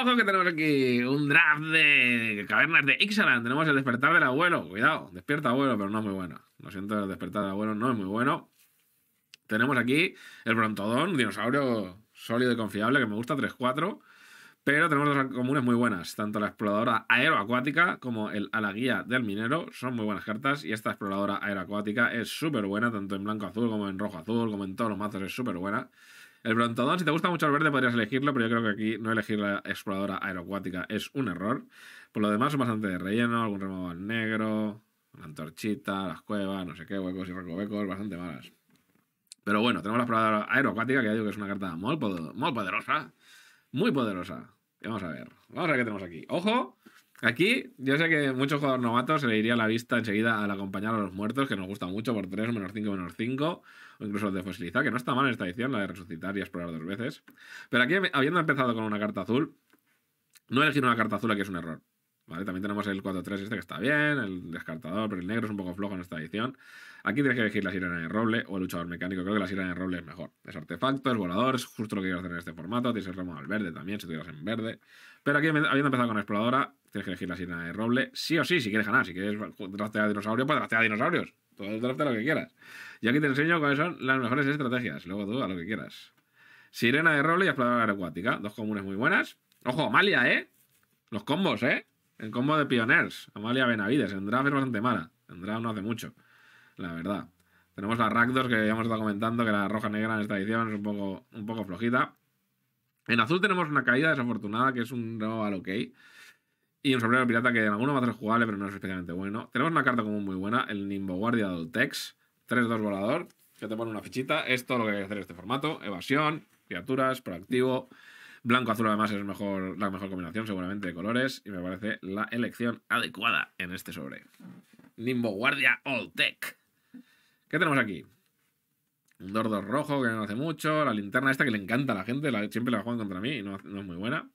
Ojo que tenemos aquí un draft de cavernas de Ixalan. Tenemos el despertar del abuelo. Cuidado, despierta abuelo, pero no es muy bueno. Lo siento, el despertar del abuelo no es muy bueno. Tenemos aquí el Brontodón, un dinosaurio sólido y confiable que me gusta, 3-4. Pero tenemos dos comunes muy buenas, tanto la exploradora aeroacuática como el a la guía del minero son muy buenas cartas y esta exploradora aeroacuática es súper buena, tanto en blanco azul como en rojo azul, como en todos los mazos es súper buena. El Brontodon, si te gusta mucho el verde, podrías elegirlo, pero yo creo que aquí no elegir la exploradora aerocuática es un error. Por lo demás, son bastante de relleno, algún removal negro, antorchita, las cuevas, no sé qué, huecos y recovecos, bastante malas. Pero bueno, tenemos la exploradora aerocuática, que ya digo que es una carta muy, poderosa. Muy poderosa. vamos a ver. Vamos a ver qué tenemos aquí. ¡Ojo! Aquí, yo sé que muchos jugadores novatos se le iría la vista enseguida al acompañar a los muertos, que nos gusta mucho, por 3, menos 5, menos 5, o incluso de fosilizar, que no está mal en esta edición, la de resucitar y explorar dos veces. Pero aquí, habiendo empezado con una carta azul, no elegir una carta azul aquí es un error. ¿Vale? También tenemos el 4-3 este que está bien, el descartador, pero el negro es un poco flojo en esta edición. Aquí tienes que elegir la sirena de roble o el luchador mecánico. Creo que la sirena de roble es mejor. Es artefacto, es volador, es justo lo que quieres hacer en este formato. Tienes el remo al verde también, si tuvieras en verde. Pero aquí, habiendo empezado con exploradora, Tienes que elegir la sirena de roble, sí o sí, si quieres ganar. Si quieres draftear a dinosaurios, pues draftear a dinosaurios. el draftea lo que quieras. y aquí te enseño cuáles son las mejores estrategias. Luego tú a lo que quieras. Sirena de roble y exploradora acuática. Dos comunes muy buenas. Ojo, Amalia, ¿eh? Los combos, ¿eh? El combo de Pioneers. Amalia Benavides. En draft es bastante mala. En draft no hace mucho. La verdad. Tenemos la Rakdos que ya hemos estado comentando, que la roja negra en esta edición es un poco, un poco flojita. En azul tenemos una caída desafortunada, que es un no al ok. Y un sombrero pirata que en alguno va a ser jugable, pero no es especialmente bueno. Tenemos una carta común muy buena, el Nimbo Guardia Oltecs. 3-2 volador, que te pone una fichita. Esto todo lo que hay que hacer en este formato. Evasión, criaturas, proactivo. Blanco-azul además es mejor, la mejor combinación seguramente de colores. Y me parece la elección adecuada en este sobre. Nimbo Guardia Alltech. ¿Qué tenemos aquí? Un Dordo rojo que no hace mucho. La linterna esta que le encanta a la gente. La, siempre la juegan contra mí y no, no es muy buena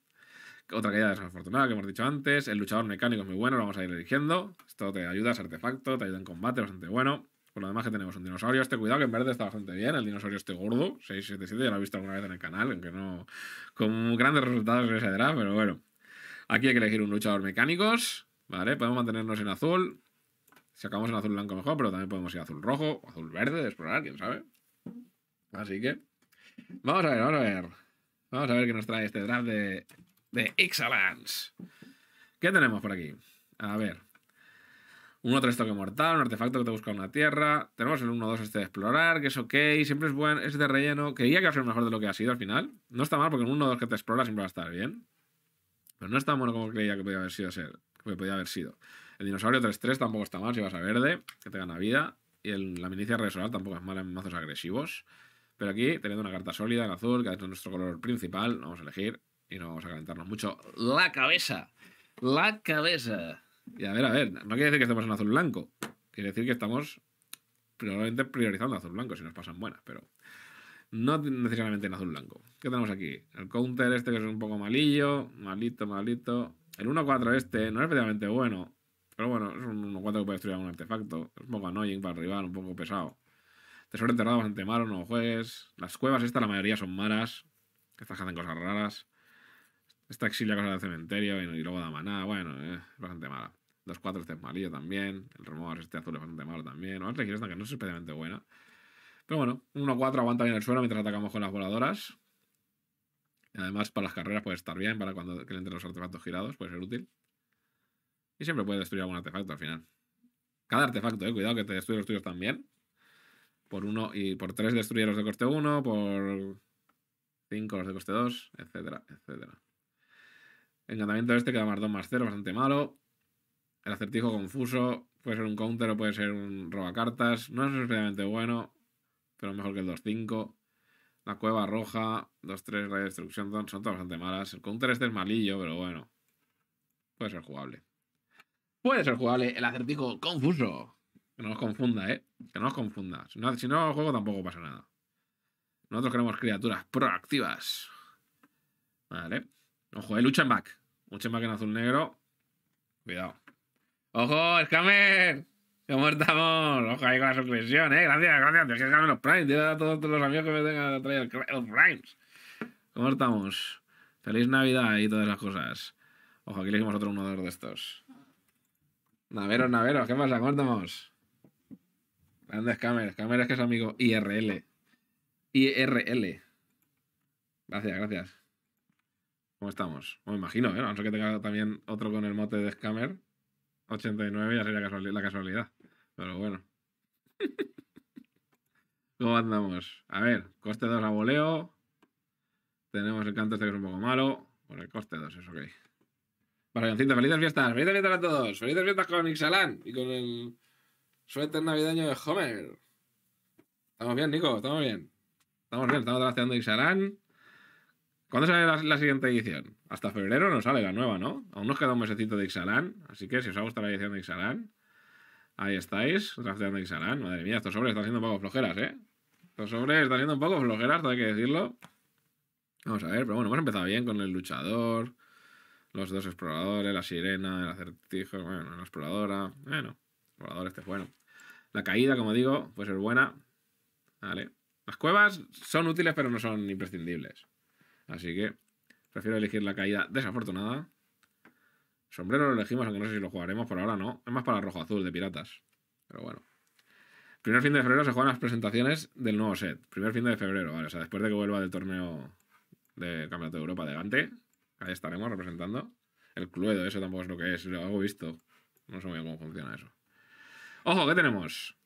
otra caída desafortunada que hemos dicho antes. El luchador mecánico es muy bueno, lo vamos a ir eligiendo. Esto te ayuda, es artefacto, te ayuda en combate, bastante bueno. Por lo demás que tenemos un dinosaurio, este cuidado que en verde está bastante bien, el dinosaurio este gordo, 677, ya lo he visto alguna vez en el canal, aunque no con grandes resultados draft, pero bueno. Aquí hay que elegir un luchador mecánicos, ¿vale? Podemos mantenernos en azul. Si acabamos en azul blanco mejor, pero también podemos ir azul rojo o azul verde de explorar, quién sabe. Así que vamos a ver, vamos a ver. Vamos a ver qué nos trae este draft de de Ixalans. ¿Qué tenemos por aquí? A ver. un otro toque mortal, un artefacto que te busca una tierra. Tenemos el 1-2 este de explorar, que es ok, siempre es bueno, es de relleno. Creía que iba a ser mejor de lo que ha sido al final. No está mal, porque un 1-2 que te explora siempre va a estar bien. Pero no está tan bueno como creía que podía haber sido El dinosaurio 3-3 tampoco está mal si vas a verde, que te gana vida. Y el, la milicia resolar tampoco es mala en mazos agresivos. Pero aquí, teniendo una carta sólida en azul, que es nuestro color principal, vamos a elegir y no vamos a calentarnos mucho la cabeza. La cabeza. Y a ver, a ver, no quiere decir que estemos en azul blanco. Quiere decir que estamos probablemente priorizando azul blanco si nos pasan buenas, pero no necesariamente en azul blanco. ¿Qué tenemos aquí? El counter este que es un poco malillo, malito, malito. El 1-4 este no es especialmente bueno, pero bueno, es un 1-4 que puede destruir algún artefacto. Es un poco annoying para el rival, un poco pesado. Tesoro enterrado bastante malo, no juegues. Las cuevas estas, la mayoría son malas. Estas hacen cosas raras. Esta Exilia Cosa del Cementerio y, luego da Maná, bueno, eh, es bastante mala. 2-4 este es malillo también. El rumor este azul es bastante malo también. O a que no es especialmente buena. Pero bueno, 1-4 aguanta bien el suelo mientras atacamos con las voladoras. además, para las carreras puede estar bien, para cuando que le los artefactos girados, puede ser útil. Y siempre puede destruir algún artefacto al final. Cada artefacto, eh, cuidado que te destruye los tuyos también. Por uno y por tres destruye los de coste 1, por 5 los de coste 2, etcétera, etcétera. Encantamiento este que da más 2 más 0, bastante malo. El acertijo confuso. Puede ser un counter o puede ser un robacartas. No es necesariamente bueno, pero mejor que el 2-5. La cueva roja, 2-3, rayo de destrucción, son todas bastante malas. El counter este es malillo, pero bueno. Puede ser jugable. Puede ser jugable el acertijo confuso. Que no nos confunda, ¿eh? Que no nos confunda. Si no, si no juego tampoco pasa nada. Nosotros queremos criaturas proactivas. Vale. Ojo, de eh, lucha en back. Mucho máquina azul negro. Cuidado. ¡Ojo, Scammer! ¿Cómo estamos? Ojo ahí con la suscripción, ¿eh? Gracias, gracias. Tienes que dejarme los primes. Dile a todos los amigos que me tengan traer los primes. ¿Cómo estamos? Feliz Navidad y todas las cosas. Ojo, aquí le hicimos otro uno de estos. Naveros, naveros, ¿qué pasa? ¿Cómo estamos? Grande Scammer. Scammer es que es amigo IRL. IRL. Gracias, gracias. ¿Cómo estamos? Me imagino, ¿eh? A no ser que tenga también otro con el mote de Scammer. 89 ya sería la casualidad. Pero bueno. ¿Cómo andamos? A ver, coste 2 a voleo. Tenemos el canto este que es un poco malo. Por el coste 2 es ok. Barrioncito, felices fiestas. Felices fiestas a todos. Felices fiestas con Ixalan y con el suéter navideño de Homer. Estamos bien, Nico. Estamos bien. Estamos bien. Estamos trasteando Ixalan. ¿Cuándo sale la, siguiente edición? Hasta febrero no sale la nueva, ¿no? Aún nos queda un mesecito de Ixalan, así que si os ha gustado la edición de Ixalan, ahí estáis, edición de Ixalan. Madre mía, estos sobres están siendo un poco flojeras, ¿eh? Estos sobres están siendo un poco flojeras, hay que decirlo. Vamos a ver, pero bueno, hemos empezado bien con el luchador, los dos exploradores, la sirena, el acertijo, bueno, la exploradora, bueno, el explorador este es bueno. La caída, como digo, puede ser buena, ¿vale? Las cuevas son útiles, pero no son imprescindibles. Así que prefiero elegir la caída desafortunada. Sombrero lo elegimos, aunque no sé si lo jugaremos, por ahora no. Es más para rojo-azul de piratas. Pero bueno. Primer fin de febrero se juegan las presentaciones del nuevo set. Primer fin de febrero, vale. O sea, después de que vuelva del torneo de Campeonato de Europa de Gante, ahí estaremos representando. El Cluedo, eso tampoco es lo que es, lo hago visto. No sé muy bien cómo funciona eso. ¡Ojo! ¿Qué tenemos?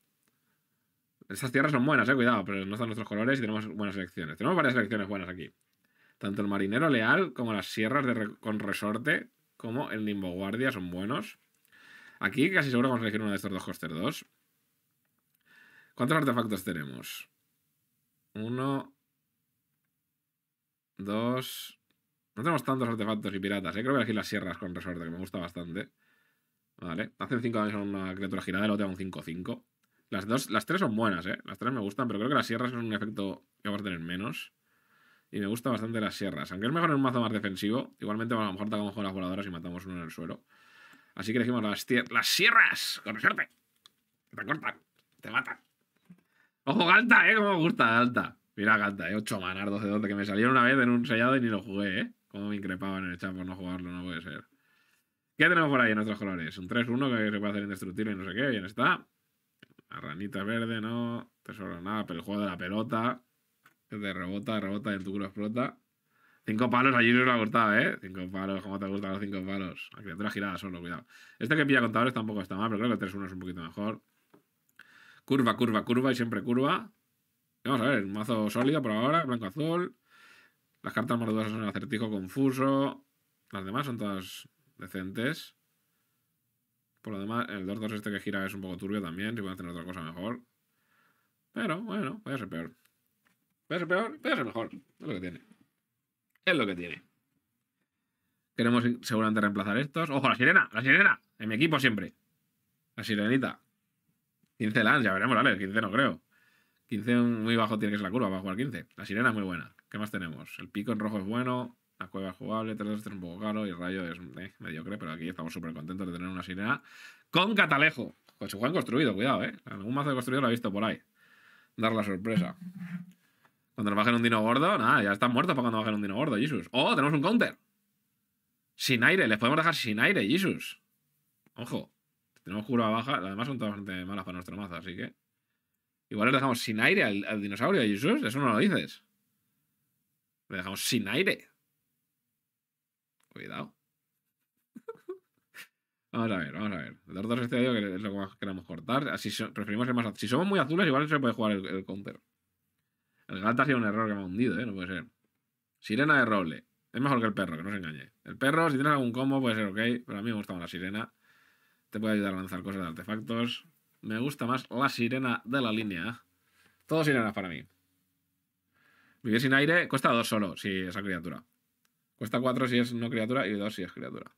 Estas tierras son buenas, eh, cuidado, pero no están nuestros colores y tenemos buenas selecciones. Tenemos varias selecciones buenas aquí. Tanto el marinero leal como las sierras con resorte como el limbo guardia son buenos. Aquí casi seguro vamos a elegir uno de estos dos coster 2. ¿Cuántos artefactos tenemos? Uno. Dos. No tenemos tantos artefactos y piratas. ¿eh? Creo que elegir las sierras con resorte, que me gusta bastante. Vale. Hacen 5 años a una criatura girada y luego te un 5-5. Las, dos, las tres son buenas, ¿eh? Las tres me gustan, pero creo que las sierras son un efecto que vamos a tener menos. Y me gusta bastante las sierras. Aunque es mejor en un mazo más defensivo, igualmente a lo mejor atacamos con las voladoras y matamos uno en el suelo. Así que elegimos las, las sierras. Con suerte. Te cortan. Te matan. Ojo, Galta, ¿eh? Como me gusta Galta. Mira Galta, ¿eh? 8 manar, 12 12 que me salieron una vez en un sellado y ni lo jugué, ¿eh? Como me increpaban en el chat por no jugarlo, no puede ser. ¿Qué tenemos por ahí en nuestros colores? Un 3-1 que se puede hacer indestructible y no sé qué. Bien está. La ranita verde, no. Tesoro, nada. Pero el juego de la pelota. De rebota, rebota, el culo explota. Cinco palos, Allí no lo ha cortado, ¿eh? Cinco palos, ¿cómo te gustan los cinco palos? La criatura girada solo, cuidado. Este que pilla contadores tampoco está mal, pero creo que el 3-1 es un poquito mejor. Curva, curva, curva y siempre curva. Vamos a ver, un mazo sólido por ahora, blanco-azul. Las cartas más son el acertijo confuso. Las demás son todas decentes. Por lo demás, el 2-2 este que gira es un poco turbio también, si pueden hacer otra cosa mejor. Pero bueno, puede ser peor. Puede ser peor, mejor. Es lo que tiene. Es lo que tiene. Queremos seguramente reemplazar estos. ¡Ojo, la sirena! ¡La sirena! En mi equipo siempre. La sirenita. 15 lands, ya veremos, vale. 15 no creo. 15 muy bajo tiene que ser la curva para jugar 15. La sirena es muy buena. ¿Qué más tenemos? El pico en rojo es bueno. La cueva es jugable. 3 es un poco caro. Y el rayo es eh, mediocre. Pero aquí estamos súper contentos de tener una sirena con catalejo. Pues se en construido, cuidado, eh. Algún mazo de construido lo he visto por ahí. Dar la sorpresa. Cuando nos bajen un dino gordo, nada, ya están muertos para cuando bajen un dino gordo, Jesus. ¡Oh, tenemos un counter! Sin aire, les podemos dejar sin aire, Jesus. Ojo, tenemos curva baja. Además son todas bastante malas para nuestro mazo, así que... Igual les dejamos sin aire al, dinosaurio, Jesus. Eso no lo dices. Le dejamos sin aire. Cuidado. vamos a ver, vamos a ver. Los dos este que es lo que más queremos cortar. Así preferimos el más... Si somos muy azules, igual se puede jugar el counter. El gato ha sido un error que me ha hundido, ¿eh? No puede ser. Sirena de roble. Es mejor que el perro, que no se engañe. El perro, si tienes algún combo, puede ser ok, pero a mí me gusta más la sirena. Te puede ayudar a lanzar cosas de artefactos. Me gusta más la sirena de la línea. todo sirena para mí. Vivir sin aire cuesta dos solo si es criatura. Cuesta cuatro si es no criatura y dos si es criatura.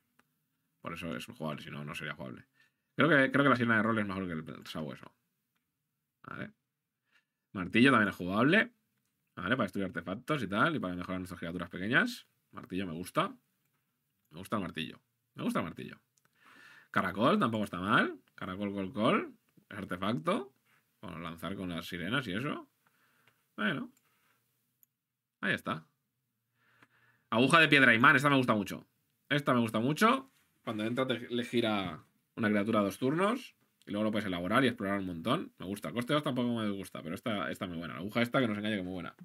Por eso es jugable, si no, no sería jugable. Creo que, creo que la sirena de roble es mejor que el sabueso. Vale. Martillo también es jugable. Para estudiar artefactos y tal, y para mejorar nuestras criaturas pequeñas. Martillo me gusta. Me gusta el martillo. Me gusta el martillo. Caracol tampoco está mal. Caracol, col, col. Artefacto. Bueno, lanzar con las sirenas y eso. Bueno. Ahí está. Aguja de piedra imán. Esta me gusta mucho. Esta me gusta mucho. Cuando entra te le gira una criatura a dos turnos. Y luego lo puedes elaborar y explorar un montón. Me gusta. Coste tampoco me gusta, pero esta está muy buena. La aguja esta que nos engaña que es muy buena.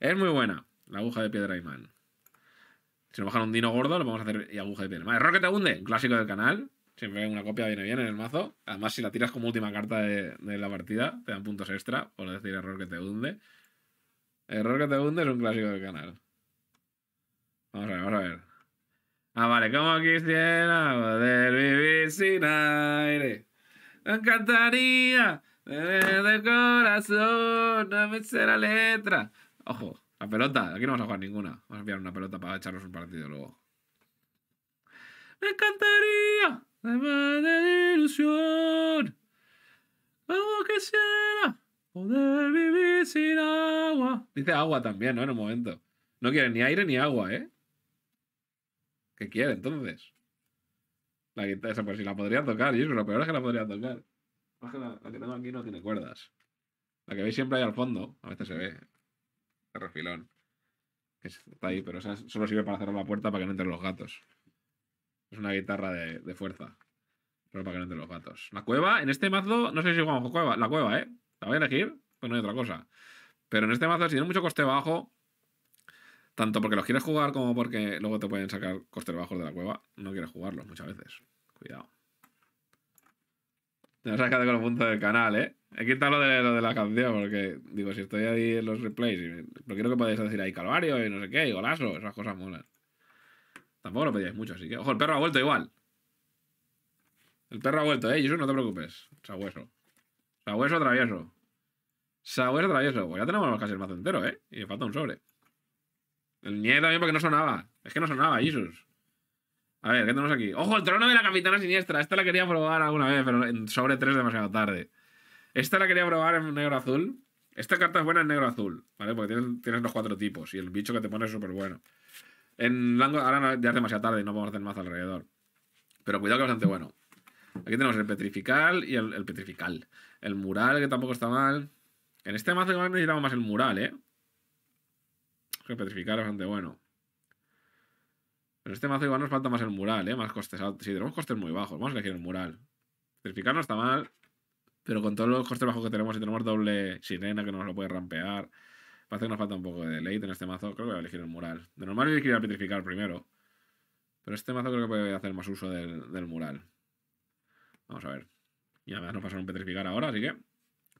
Es muy buena, la aguja de piedra imán. Si nos bajan un dino gordo, lo vamos a hacer y aguja de piedra. que te hunde! un clásico del canal. Siempre una copia viene bien en el mazo. Además, si la tiras como última carta de, la partida, te dan puntos extra por decir error que te hunde. Error que te hunde es un clásico del canal. Vamos a ver, vamos a ver. Ah, vale, como quisiera poder vivir sin aire. Me encantaría de corazón, no me letra. Ojo, la pelota. Aquí no vamos a jugar ninguna. Vamos a enviar una pelota para echarnos un partido luego. Me encantaría de ilusión. Como quisiera poder vivir sin agua. Dice agua también, ¿no? En un momento. No quiere ni aire ni agua, ¿eh? ¿Qué quiere entonces? La guitarra esa, pues si la podrían tocar, y eso, lo peor es que la podrían tocar. Es que la, que tengo aquí no tiene cuerdas. La que veis siempre ahí al fondo, a veces se ve. El refilón. está ahí, pero solo sirve para cerrar la puerta para que no entren los gatos. Es una guitarra de, fuerza. Solo para que no entren los gatos. La cueva, en este mazo, no sé si jugamos cueva, la cueva, ¿eh? La voy a elegir, pues no hay otra cosa. Pero en este mazo, si tiene mucho coste bajo, tanto porque los quieres jugar como porque luego te pueden sacar costes bajos de la cueva, no quieres jugarlos muchas veces. Cuidado. No saca con los puntos del canal, ¿eh? He quitado lo de, la canción porque, digo, si estoy ahí en los replays, y, quiero que podáis decir ahí Calvario y no sé qué, y golazo, esas cosas molan. Tampoco lo pedíais mucho, así que. Ojo, el perro ha vuelto igual. El perro ha vuelto, ¿eh? eso no te preocupes. Sabueso. Sabueso travieso. Sabueso travieso. Pues ya tenemos casi el mazo entero, ¿eh? Y me falta un sobre. El nieve también porque no sonaba. Es que no sonaba, Jesus. A ver, ¿qué tenemos aquí? ¡Ojo, el trono de la capitana siniestra! Esta la quería probar alguna vez, pero en sobre tres demasiado tarde. Esta la quería probar en negro-azul. Esta carta es buena en negro-azul, ¿vale? Porque tienes, los cuatro tipos y el bicho que te pone es súper bueno. En blanco, ahora ya es demasiado tarde y no podemos hacer más alrededor. Pero cuidado que es bastante bueno. Aquí tenemos el petrifical y el, petrifical. El mural, que tampoco está mal. En este mazo igual necesitamos más el mural, ¿eh? que petrificar es bastante bueno. Pero este mazo igual nos falta más el mural, ¿eh? Más costes altos. Sí, tenemos costes muy bajos. Vamos a elegir el mural. Petrificar no está mal. Pero con todos los costes bajos que tenemos, y tenemos doble sirena que nos lo puede rampear. Parece que nos falta un poco de late en este mazo. Creo que voy a elegir el mural. De normal diría petrificar primero. Pero este mazo creo que puede hacer más uso del, del mural. Vamos a ver. Y además nos pasaron petrificar ahora, así que...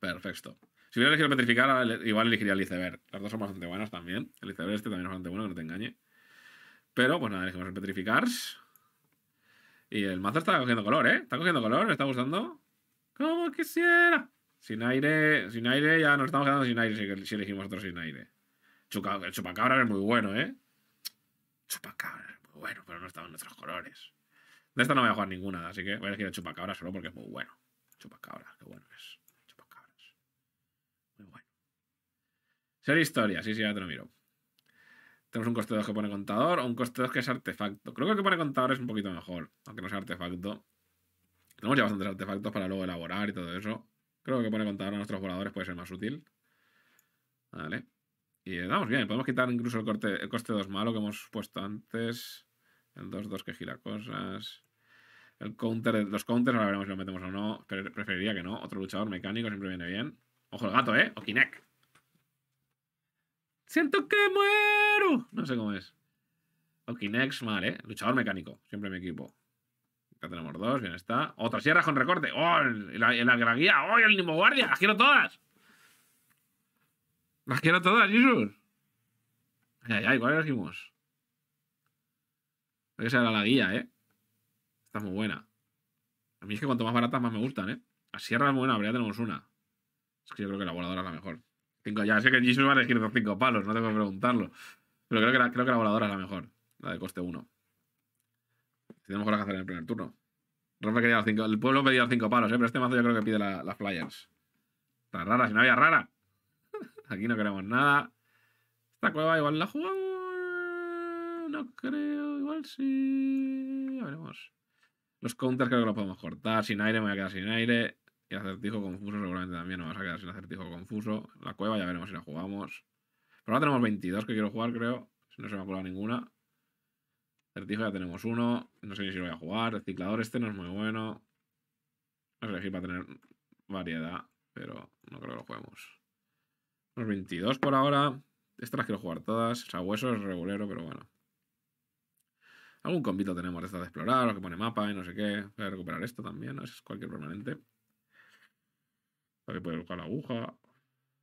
Perfecto. Si hubiera elegido petrificar, igual elegiría el iceberg. Las dos son bastante buenas también. El iceberg este también es bastante bueno, que no te engañe. Pero, pues nada, elegimos el petrificar. Y el mazo está cogiendo color, ¿eh? Está cogiendo color, me está gustando. ¡Como quisiera! Sin aire, sin aire, ya nos estamos quedando sin aire si, elegimos otro sin aire. el chupacabra es muy bueno, ¿eh? Chupacabra es muy bueno, pero no está en nuestros colores. De esta no voy a jugar ninguna, así que voy a elegir el chupacabra solo porque es muy bueno. Chupacabra, qué bueno es. Ser historia, sí, sí, ya te lo miro. Tenemos un coste 2 que pone contador o un coste 2 que es artefacto. Creo que que pone contador es un poquito mejor, aunque no sea artefacto. Tenemos ya bastantes artefactos para luego elaborar y todo eso. Creo que pone contador a nuestros voladores puede ser más útil. Vale. Y eh, vamos bien, podemos quitar incluso el, coste 2 malo que hemos puesto antes. El 2-2 que gira cosas. El counter, los counters, ahora veremos si lo metemos o no. Preferiría que no. Otro luchador mecánico siempre viene bien. Ojo el gato, ¿eh? O Kinect. Siento que muero. No sé cómo es. Ok, next, mal, ¿eh? Luchador mecánico. Siempre mi equipo. Acá tenemos dos, bien está. Otra sierra con recorte. ¡Oh! La, la, guía. ¡Oh! El mismo Guardia. Las quiero todas. Las quiero todas, Jesús. Ay, ay, ay. ¿Cuál elegimos? Hay que la guía, ¿eh? Está muy buena. A mí es que cuanto más baratas, más me gustan, ¿eh? La sierra es buena, pero ya tenemos una. Es que yo creo que la voladora es la mejor ya sé que Jesus va a elegir los cinco palos, no tengo que preguntarlo. Pero creo que la, creo voladora es la mejor, la de coste 1. Tenemos que hacer en el primer turno. Quería cinco, el pueblo pedía los cinco palos, ¿eh? pero este mazo yo creo que pide las flyers. Está rara, si no había rara. Aquí no queremos nada. Esta cueva igual la jugamos. No creo, igual sí. Ya veremos. Los counters creo que los podemos cortar. Sin aire, me voy a quedar sin aire. Y acertijo confuso seguramente también nos vas a quedar sin acertijo confuso. La cueva ya veremos si la jugamos. Pero ahora tenemos 22 que quiero jugar, creo. Si no se me ha colado ninguna. Acertijo ya tenemos uno. No sé si lo voy a jugar. El ciclador este no es muy bueno. No sé si va a tener variedad, pero no creo que lo juguemos. Los 22 por ahora. Estas las quiero jugar todas. O regulero, pero bueno. Algún compito tenemos de estas de explorar, Lo que pone mapa y no sé qué. Voy a recuperar esto también, no es cualquier permanente puede puede buscar la aguja.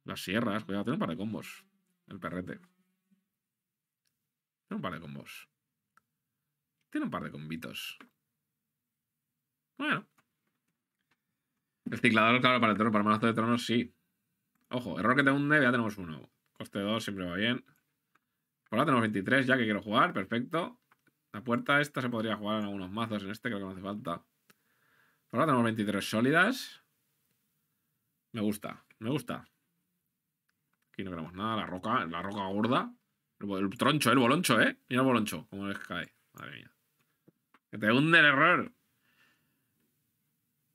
Las sierras. Cuidado, tiene un par de combos. El perrete. Tiene un par de combos. Tiene un par de combitos. Bueno. El ciclador, claro, para el trono, para el de tronos, sí. Ojo, error que te hunde, ya tenemos uno. Coste 2, siempre va bien. Por ahora tenemos 23 ya que quiero jugar, perfecto. La puerta esta se podría jugar en algunos mazos, en este creo que no hace falta. Por ahora tenemos 23 sólidas. Me gusta, me gusta. Aquí no queremos nada. La roca, la roca gorda. El, troncho, el boloncho, ¿eh? Mira el boloncho, como les cae. Madre mía. Que te hunde el error.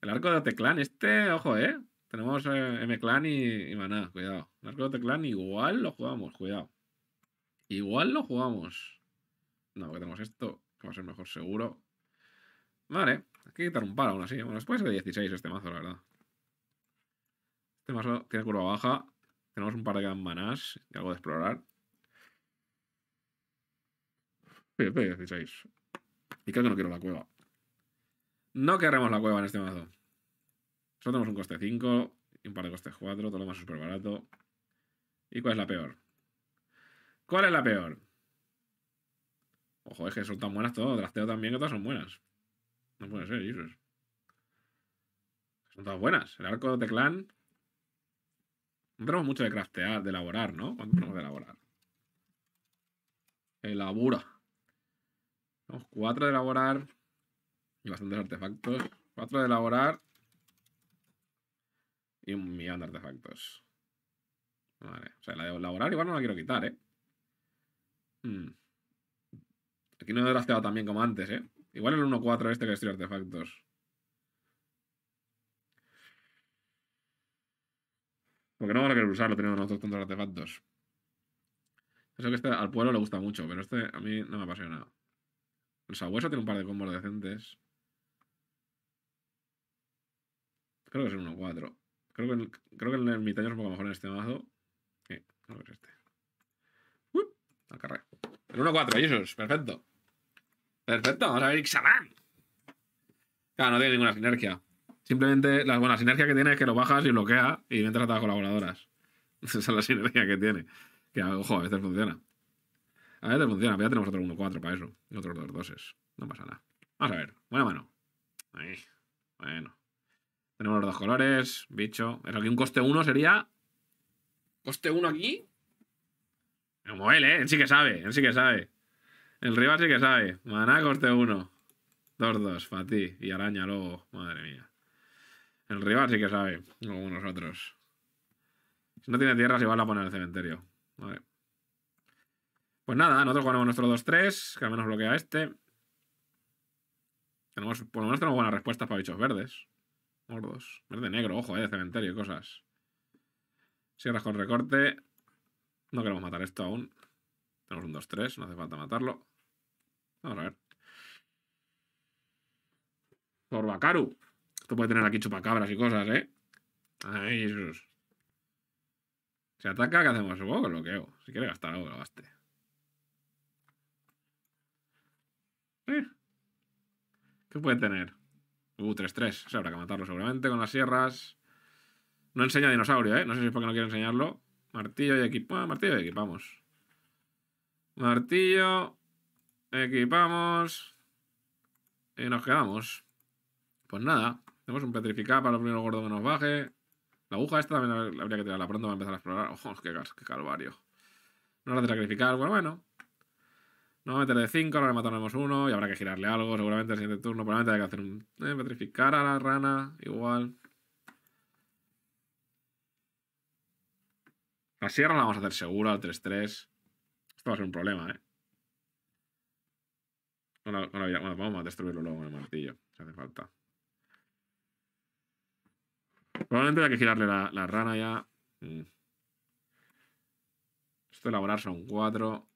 El arco de Teclan, este, ojo, ¿eh? Tenemos eh, M-Clan y, Maná, cuidado. El arco de Teclan igual lo jugamos, cuidado. Igual lo jugamos. No, que tenemos esto, que va a ser mejor seguro. Vale, hay que quitar un par aún así. Bueno, después de 16 este mazo, la verdad. Este mazo tiene curva baja. Tenemos un par de gran y algo de explorar. 16. Y creo que no quiero la cueva. No querremos la cueva en este mazo. Solo tenemos un coste 5 y un par de costes 4. Todo lo más súper barato. ¿Y cuál es la peor? ¿Cuál es la peor? Ojo, es que son tan buenas todas. Drasteo también que todas son buenas. No puede ser, Jesus. Son todas buenas. El arco de clan no tenemos mucho de craftear, de elaborar, ¿no? ¿Cuánto tenemos de elaborar? Elabora. Tenemos cuatro de elaborar. Y bastantes artefactos. Cuatro de elaborar. Y un millón de artefactos. Vale. O sea, la de elaborar igual no la quiero quitar, ¿eh? Hmm. Aquí no he drafteado tan bien como antes, ¿eh? Igual el 1-4 este que de artefactos. Porque no van a querer usarlo, tenemos nosotros tantos artefactos. Eso que este al pueblo le gusta mucho, pero este a mí no me apasiona. El sabueso tiene un par de combos decentes. Creo que es el 1-4. Creo, que el, creo que el ermitaño es un poco mejor en este mazo. creo no es este. ¡Uy! al El 1-4, Jesus, perfecto. Perfecto, vamos a ver Ixalan. Claro, no tiene ninguna sinergia. Simplemente, la, bueno, sinergia que tiene es que lo bajas y bloquea y mientras a todas las colaboradoras. Esa es la sinergia que tiene. Que, ojo, a veces funciona. A veces funciona, pero ya tenemos otro 1-4 para eso. Y otros dos doses. No pasa nada. Vamos a ver. bueno, bueno Ahí. Bueno. Tenemos los dos colores. Bicho. Pero aquí un coste 1 sería. Coste 1 aquí. Como él, ¿eh? Él sí que sabe. Él sí que sabe. El rival sí que sabe. Maná, coste 1. 2-2. Para ti. Y araña luego. Madre mía. El rival sí que sabe, como nosotros. Si no tiene tierra, igual la poner en el cementerio. Vale. Pues nada, nosotros ponemos nuestro 2-3, que al menos bloquea este. Tenemos, por lo menos tenemos buenas respuestas para bichos verdes. Mordos. Verde negro, ojo, eh, de cementerio y cosas. Sierras con recorte. No queremos matar esto aún. Tenemos un 2-3, no hace falta matarlo. Vamos a ver. Torbacaru. Esto puede tener aquí chupacabras y cosas, ¿eh? Ay, Jesús. Si ataca, ¿qué hacemos? Supongo que hago? Si quiere gastar algo, lo gaste. ¿Qué puede tener? Uh, 3-3. O habrá que matarlo seguramente con las sierras. No enseña dinosaurio, ¿eh? No sé si es porque no quiere enseñarlo. Martillo y equipamos. Martillo y equipamos. Martillo. Equipamos. Y nos quedamos. Pues nada. Tenemos un petrificar para lo primero gordo que nos baje. La aguja esta también habría que tirarla pronto para empezar a explorar. ¡Oh, qué, calvario! No la de sacrificar, bueno, bueno. Nos va a meter de 5, ahora le mataremos uno y habrá que girarle algo. Seguramente el siguiente turno, probablemente hay que hacer un. Eh, petrificar a la rana, igual. La sierra la vamos a hacer segura al 3-3. Esto va a ser un problema, ¿eh? Bueno, vamos a destruirlo luego con el martillo, si hace falta. Probablemente haya que girarle la, rana ya. Mm. Esto elaborar son cuatro.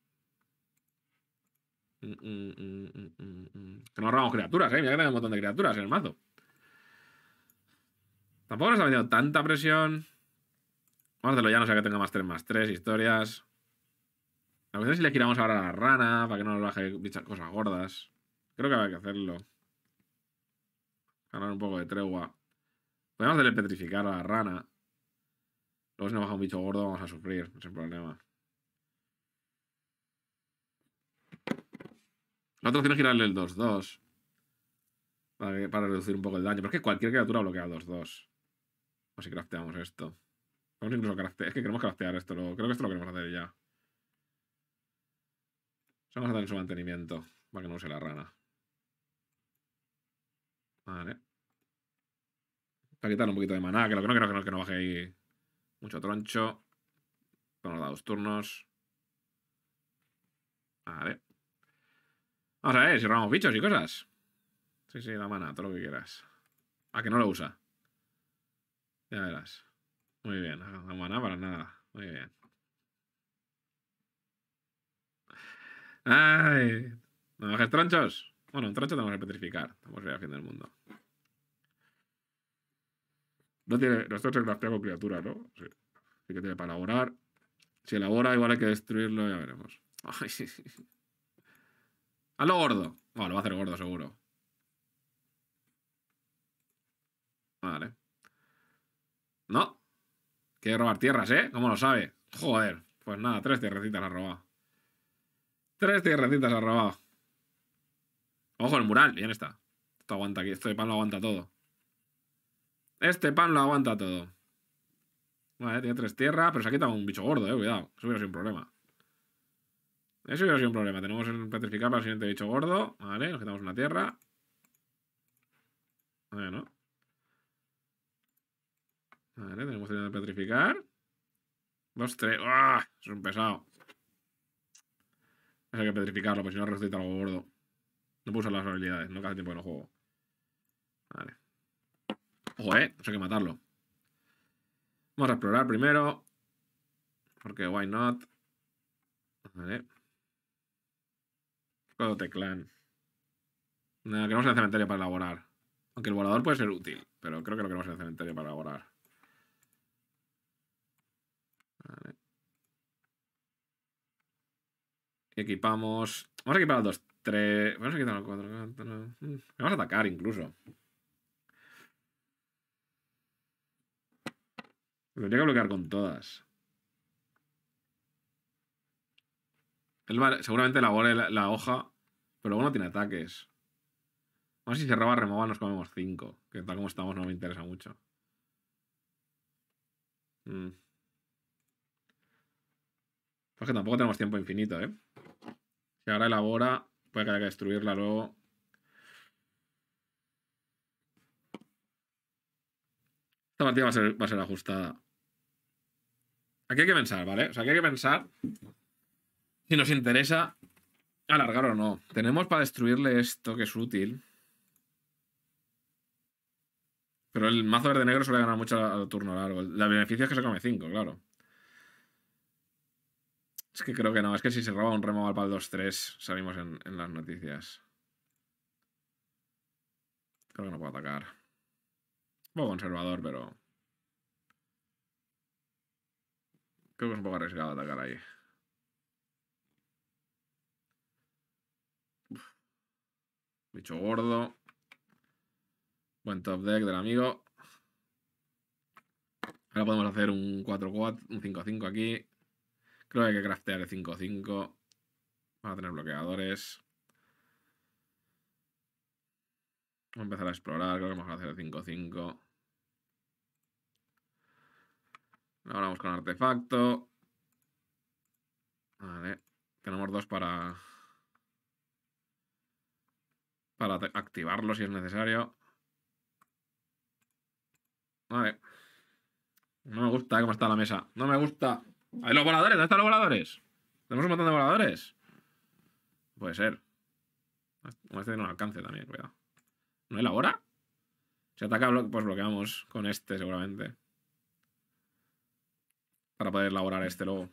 Mm, mm, que no robamos criaturas, eh. Mira que tenemos un montón de criaturas en el mazo. Tampoco nos ha metido tanta presión. Vamos a hacerlo ya, no sea que tenga más tres, más tres historias. A veces si le giramos ahora a la rana para que no nos baje cosas gordas. Creo que habrá que hacerlo. Ganar un poco de tregua. Podemos darle petrificar a la rana. Luego si nos baja un bicho gordo vamos a sufrir, no es el problema. La otra opción es girarle el 2-2. Para, reducir un poco el daño. Pero es que cualquier criatura bloquea 2-2. O si crafteamos esto. Vamos incluso craftear. Es que queremos craftear esto. Creo que esto lo queremos hacer ya. Solo vamos a darle su mantenimiento. Para que no use la rana. Vale. Para quitarle un poquito de maná, que lo que no creo que no, que no baje ahí mucho troncho. con los dos turnos. Vale. Vamos a ver si robamos bichos y cosas. Sí, sí, la mana, todo lo que quieras. Ah, que no lo usa. Ya verás. Muy bien, la maná para nada. Muy bien. ¡Ay! ¿No bajes tronchos? Bueno, un troncho tenemos que petrificar. Estamos a fin del mundo. No tiene, nosotros con criaturas, ¿no? Sí. Así que tiene para elaborar. Si elabora, igual hay que destruirlo, ya veremos. a lo gordo. Bueno, lo va a hacer gordo, seguro. Vale. No. Quiere robar tierras, ¿eh? ¿Cómo lo sabe? Joder. Pues nada, tres tierrecitas ha robado. Tres tierrecitas ha robado. Ojo, el mural. Bien está. Esto aguanta aquí. Esto de pan lo aguanta todo. Este pan lo aguanta todo. Vale, tiene tres tierras, pero se ha quitado un bicho gordo, eh, cuidado. Eso hubiera sido un problema. Eso hubiera sido un problema. Tenemos el petrificar para el siguiente bicho gordo. Vale, nos quitamos una tierra. Bueno. Vale, tenemos el petrificar. Dos, tres. ¡Ah! Es un pesado. Eso hay que petrificarlo, porque si no resulta algo gordo. No puedo usar las habilidades, no hace tiempo que no juego. Vale eh, pues hay que matarlo. Vamos a explorar primero. Porque why not. Vale. Codo teclán. Nada, queremos el cementerio para elaborar. Aunque el volador puede ser útil, pero creo que lo queremos en el cementerio para elaborar. Vale. Equipamos. Vamos a equipar los dos, tres. Vamos a quitar los cuatro. Vamos a atacar incluso. Lo tendría que bloquear con todas. Él seguramente elabore la, hoja, pero luego no tiene ataques. Vamos, si cerraba remova nos comemos 5, que tal como estamos no me interesa mucho. Mm. Pues que tampoco tenemos tiempo infinito, ¿eh? Si ahora elabora, puede que haya que destruirla luego. Esta partida va va a ser ajustada. Aquí hay que pensar, ¿vale? O sea, aquí hay que pensar si nos interesa alargar o no. Tenemos para destruirle esto, que es útil. Pero el mazo verde-negro suele ganar mucho al turno largo. La beneficio es que se come 5, claro. Es que creo que no. Es que si se roba un removal para el 2-3, salimos en, en las noticias. Creo que no puedo atacar. Un poco conservador, pero... Creo que es un poco arriesgado atacar ahí. Bicho gordo. Buen top deck del amigo. Ahora podemos hacer un 4-4, un 5-5 aquí. Creo que hay que craftear el 5-5. Vamos a tener bloqueadores. Vamos a empezar a explorar. Creo que vamos a hacer el 5-5. Ahora vamos con artefacto. Vale. Tenemos dos para... Para activarlo si es necesario. Vale. No me gusta cómo está la mesa. No me gusta. ¡Hay los voladores! ¿Dónde están los voladores? Tenemos un montón de voladores. Puede ser. Este tiene un alcance también, cuidado. ¿No la hora? Si ataca, pues bloqueamos con este seguramente para poder elaborar este logo.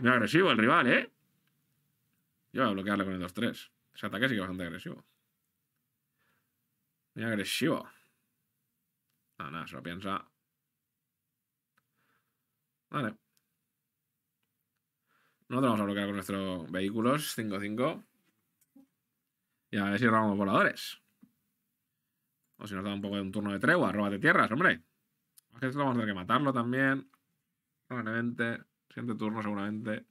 Muy agresivo el rival, ¿eh? Yo voy a bloquearle con el 2-3. Ese ataque sí que es bastante agresivo. Muy agresivo. Nada, ah, nada, se lo piensa. Vale. Nosotros vamos a bloquear con nuestros vehículos 5-5. Y a ver si robamos voladores. O si nos da un poco de un turno de tregua. de tierras, hombre vamos a tener que matarlo también. Probablemente. Siguiente turno, seguramente.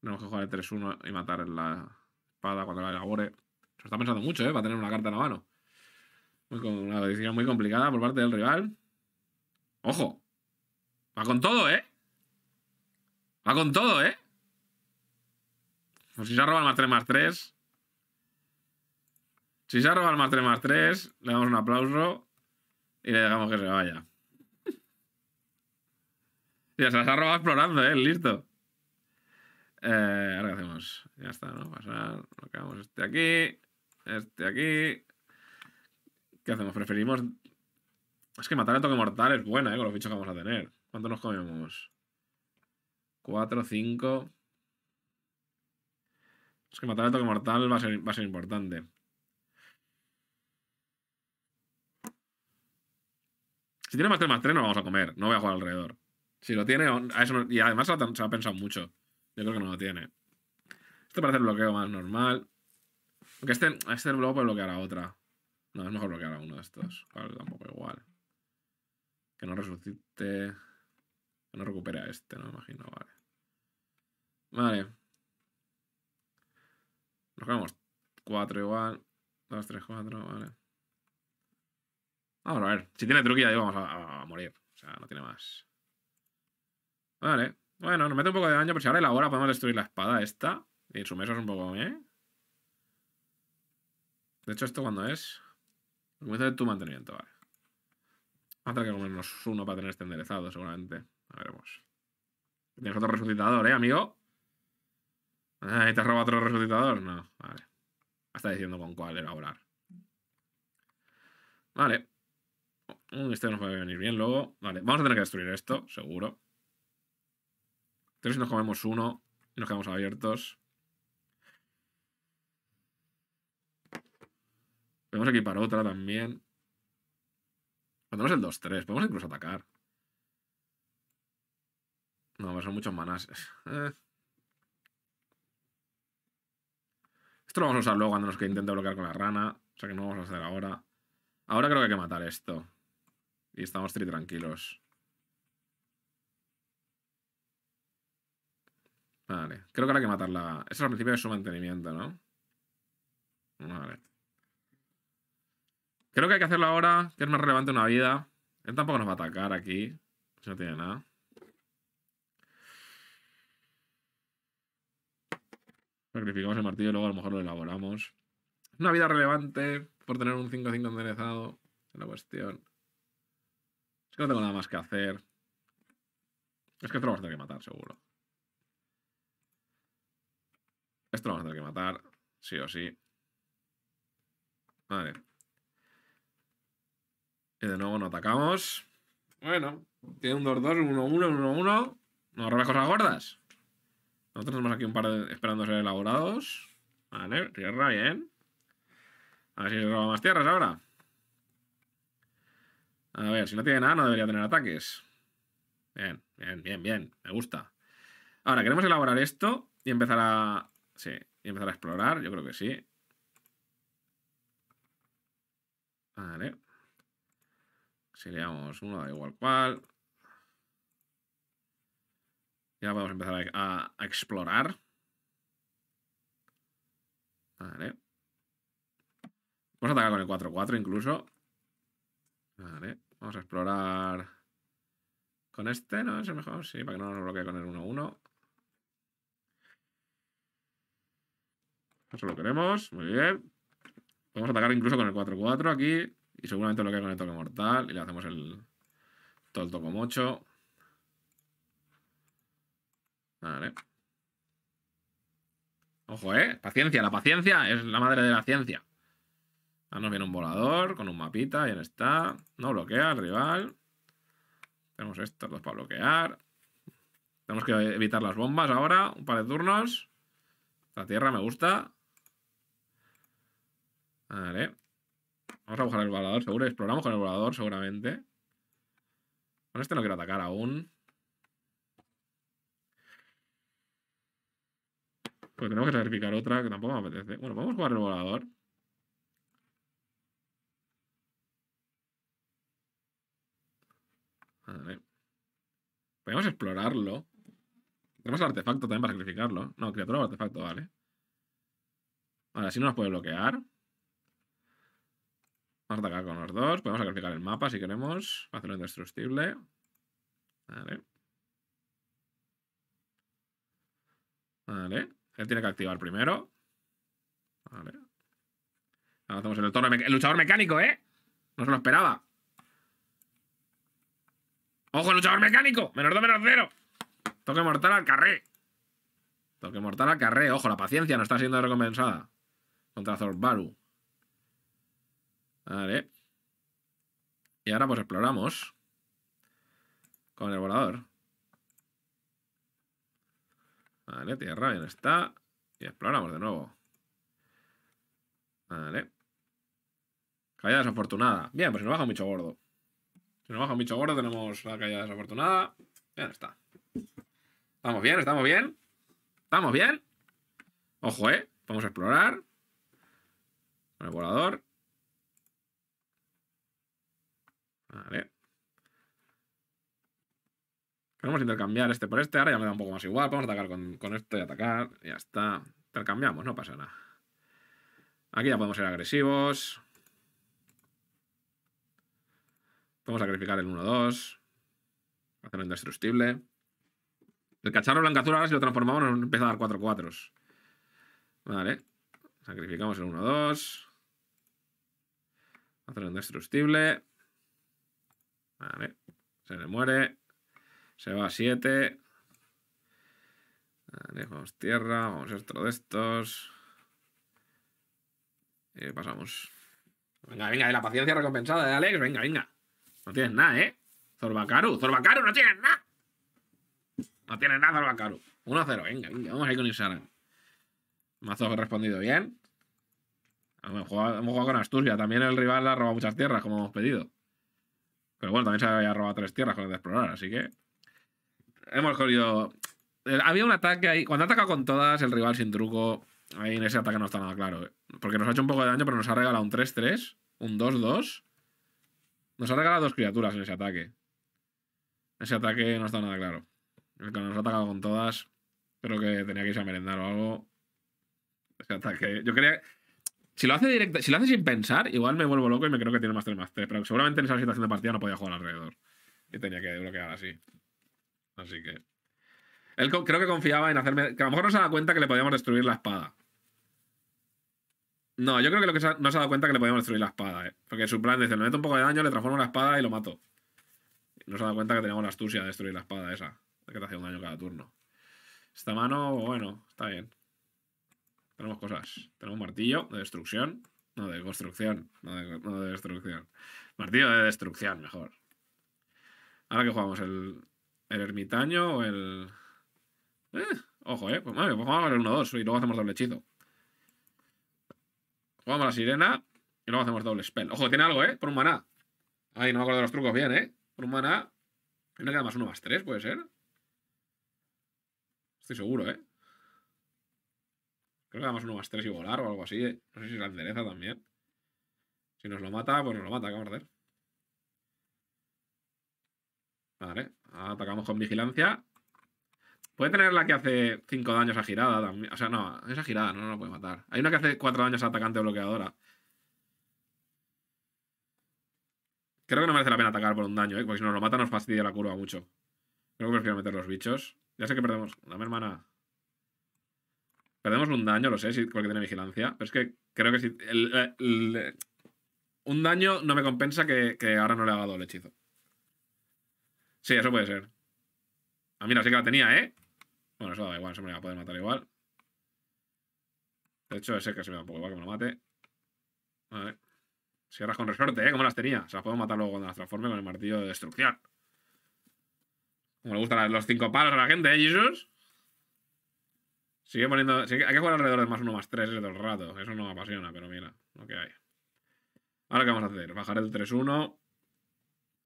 Tenemos que jugar el 3-1 y matar la espada cuando la elabore. Se está pensando mucho, ¿eh? Va tener una carta en la mano. una decisión muy complicada por parte del rival. ¡Ojo! Va con todo, ¿eh? Va con todo, ¿eh? Pues si se ha robado el más 3 más 3. Si se ha robado el más 3 más 3, le damos un aplauso y le dejamos que se vaya. Ya se las ha robado explorando, ¿eh? Listo. Eh, ahora qué hacemos. Ya está, ¿no? Pasar. Bloqueamos este aquí. Este aquí. ¿Qué hacemos? Preferimos. Es que matar el toque mortal es buena, ¿eh? Con los bichos que vamos a tener. ¿Cuánto nos comemos? 4, 5. Es que matar el toque mortal va a ser, va a ser importante. Si tiene más 3 más 3 no lo vamos a comer. No voy a jugar alrededor. Si lo tiene, y además se ha pensado mucho. Yo creo que no lo tiene. Esto parece el bloqueo más normal. Aunque este, este bloqueo puede bloquear a otra. No, es mejor bloquear a uno de estos. Claro, tampoco igual. Que no resucite. Que no recupere a este, no me imagino, vale. Vale. Nos quedamos cuatro igual. Dos, tres, cuatro, vale. Vamos a ver. Si tiene truquilla, vamos a morir. O sea, no tiene más. Vale. Bueno, nos mete un poco de daño, pero si ahora la hora podemos destruir la espada esta. Y su es un poco... ¿eh? De hecho, ¿esto cuando es? El de tu mantenimiento, vale. Va a tener que comernos uno para tener este enderezado, seguramente. A veremos. Tienes otro resucitador, ¿eh, amigo? Ahí ¿te has robado otro resucitador? No, vale. Está diciendo con cuál era Vale. Oh, este nos puede venir bien luego. Vale, vamos a tener que destruir esto, seguro si nos comemos uno y nos quedamos abiertos. Podemos equipar otra también. Cuando el 2-3, podemos incluso atacar. No, son muchos manas. Eh. Esto lo vamos a usar luego cuando nos que intente bloquear con la rana. O sea que no vamos a hacer ahora. Ahora creo que hay que matar esto. Y estamos tri tranquilos. Vale. Creo que ahora hay que matarla. Eso es el principio de su mantenimiento, ¿no? Vale. Creo que hay que hacerlo ahora, que es más relevante una vida. Él tampoco nos va a atacar aquí. Si no tiene nada. Sacrificamos el martillo y luego a lo mejor lo elaboramos. una vida relevante por tener un 5-5 enderezado. En la cuestión. Es que no tengo nada más que hacer. Es que esto lo vamos a tener que matar, seguro. Esto lo vamos a tener que matar, sí o sí. Vale. Y de nuevo no atacamos. Bueno, tiene un 2-2, 1-1, 1-1. Nos robes cosas gordas. Nosotros tenemos aquí un par esperando ser elaborados. Vale, tierra, bien. A ver si se roba más tierras ahora. A ver, si no tiene nada, no debería tener ataques. Bien, bien, bien, bien. Me gusta. Ahora, queremos elaborar esto y empezar a, Sí, y empezar a explorar, yo creo que sí. Vale. Si le damos uno, da igual cual. Ya podemos empezar a, a explorar. Vale. Vamos a atacar con el 4-4 incluso. Vale. Vamos a explorar con este, ¿no? Es mejor. Sí, para que no nos bloquee con el 1-1. Eso lo queremos. Muy bien. Podemos atacar incluso con el 4-4 aquí. Y seguramente lo que con el toque mortal. Y le hacemos el. Todo como toque mocho. Vale. Ojo, eh. Paciencia, la paciencia es la madre de la ciencia. ah nos viene un volador con un mapita. Bien está. No bloquea al rival. Tenemos estos dos para bloquear. Tenemos que evitar las bombas ahora. Un par de turnos. La tierra me gusta. Vale. Vamos a buscar el volador, seguro. Exploramos con el volador, seguramente. Con este no quiero atacar aún. Pues tenemos que sacrificar otra que tampoco me apetece. Bueno, podemos jugar el volador. Vale. Podemos explorarlo. Tenemos el artefacto también para sacrificarlo. No, criatura o artefacto, vale. Vale, así no nos puede bloquear. Vamos a atacar con los dos. Podemos sacrificar el mapa si queremos. hacerlo indestructible. Vale. Vale. Él tiene que activar primero. Vale. Ahora hacemos el, luchador mecánico, ¿eh? No se lo esperaba. ¡Ojo, luchador mecánico! Menos dos, menos cero. Toque mortal al carré. Toque mortal al carré. Ojo, la paciencia no está siendo recompensada. Contra Zorbaru. Vale. Y ahora pues exploramos. Con el volador. Vale, tierra, bien está. Y exploramos de nuevo. Vale. Caída desafortunada. Bien, pues si nos baja mucho gordo. Si nos baja mucho gordo tenemos la caída desafortunada. Bien está. Estamos bien, estamos bien. Estamos bien. Ojo, eh. Vamos a explorar. Con el volador. Vale. Queremos intercambiar este por este. Ahora ya me da un poco más igual. Podemos atacar con, esto y atacar. Ya está. Intercambiamos, no pasa nada. Aquí ya podemos ser agresivos. Podemos sacrificar el 1-2. Hacerlo indestructible. El cacharro blanca azul ahora si lo transformamos nos empieza a dar 4 4 Vale. Sacrificamos el 1-2. Hacerlo indestructible. Vale. Se le muere. Se va a 7. Vale, vamos tierra. Vamos a otro de estos. Y pasamos. Venga, venga, de la paciencia recompensada de ¿eh, Alex. Venga, venga. No tienes nada, ¿eh? Zorbacaru. Zorbacaru, no tienes nada. No tienes nada, Zorbacaru. 1-0. Venga, venga. Vamos ahí con Isaran. Mazo ha respondido bien. Hemos jugado, hemos jugado, con Asturias. También el rival ha robado muchas tierras, como hemos pedido. Pero bueno, también se había robado tres tierras con el de explorar, así que. Hemos corrido. Eh, había un ataque ahí. Cuando ha atacado con todas, el rival sin truco. Ahí en ese ataque no está nada claro. Eh. Porque nos ha hecho un poco de daño, pero nos ha regalado un 3-3, un 2-2. Nos ha regalado dos criaturas en ese ataque. Ese ataque no está nada claro. El que nos ha atacado con todas. Creo que tenía que irse a merendar o algo. Ese ataque. Yo quería. Si lo hace si lo hace sin pensar, igual me vuelvo loco y me creo que tiene más 3 más 3. Pero seguramente en esa situación de partida no podía jugar alrededor. Y tenía que bloquear así. Así que. Él creo que confiaba en hacerme. Que a lo mejor no se da cuenta que le podíamos destruir la espada. No, yo creo que, lo que no se ha dado cuenta que le podíamos destruir la espada, ¿eh? Porque su plan dice: le meto un poco de daño, le transformo la espada y lo mato. No se ha dado cuenta que teníamos la astucia de destruir la espada esa. Que te hacía un daño cada turno. Esta mano, bueno, está bien. Tenemos cosas. Tenemos martillo de destrucción. No, de construcción. No de, destrucción. Martillo de destrucción, mejor. Ahora que jugamos, ¿el, el ermitaño o el...? Eh, ojo, eh. Pues, vamos pues jugamos el 1-2 y luego hacemos doble hechizo. Jugamos la sirena y luego hacemos doble spell. Ojo, tiene algo, eh. Por un maná. Ay, no me acuerdo de los trucos bien, eh. Por un maná. ¿No queda más uno más tres, puede ser? Estoy seguro, eh. Creo que damos uno más 3 y volar o algo así. Eh. No sé si es la endereza también. Si nos lo mata, pues nos lo mata, ¿qué a Vale, atacamos con vigilancia. Puede tener la que hace 5 daños a girada también. O sea, no, esa girada no, no la puede matar. Hay una que hace 4 daños a atacante bloqueadora. Creo que no merece la pena atacar por un daño, ¿eh? porque si nos lo mata nos fastidia la curva mucho. Creo que quiero meter los bichos. Ya sé que perdemos. Dame, hermana. Perdemos un daño, lo sé, si, porque tiene vigilancia. Pero es que creo que si. un daño no me compensa que, ahora no le haga el hechizo. Sí, eso puede ser. Ah, mí la sí que la tenía, ¿eh? Bueno, eso da igual, se me va a poder matar igual. De hecho, ese que se me da un poco igual que me lo mate. Vale. Sierras con resorte, ¿eh? Como las tenía. Se las puedo matar luego cuando las transforme con el martillo de destrucción. Como le gustan los cinco palos a la gente, ¿eh, Jesus? Sigue poniendo. hay que jugar alrededor del más 1 más 3 todo el rato. Eso no me apasiona, pero mira, lo que hay. Ahora, ¿qué vamos a hacer? Bajar el 3-1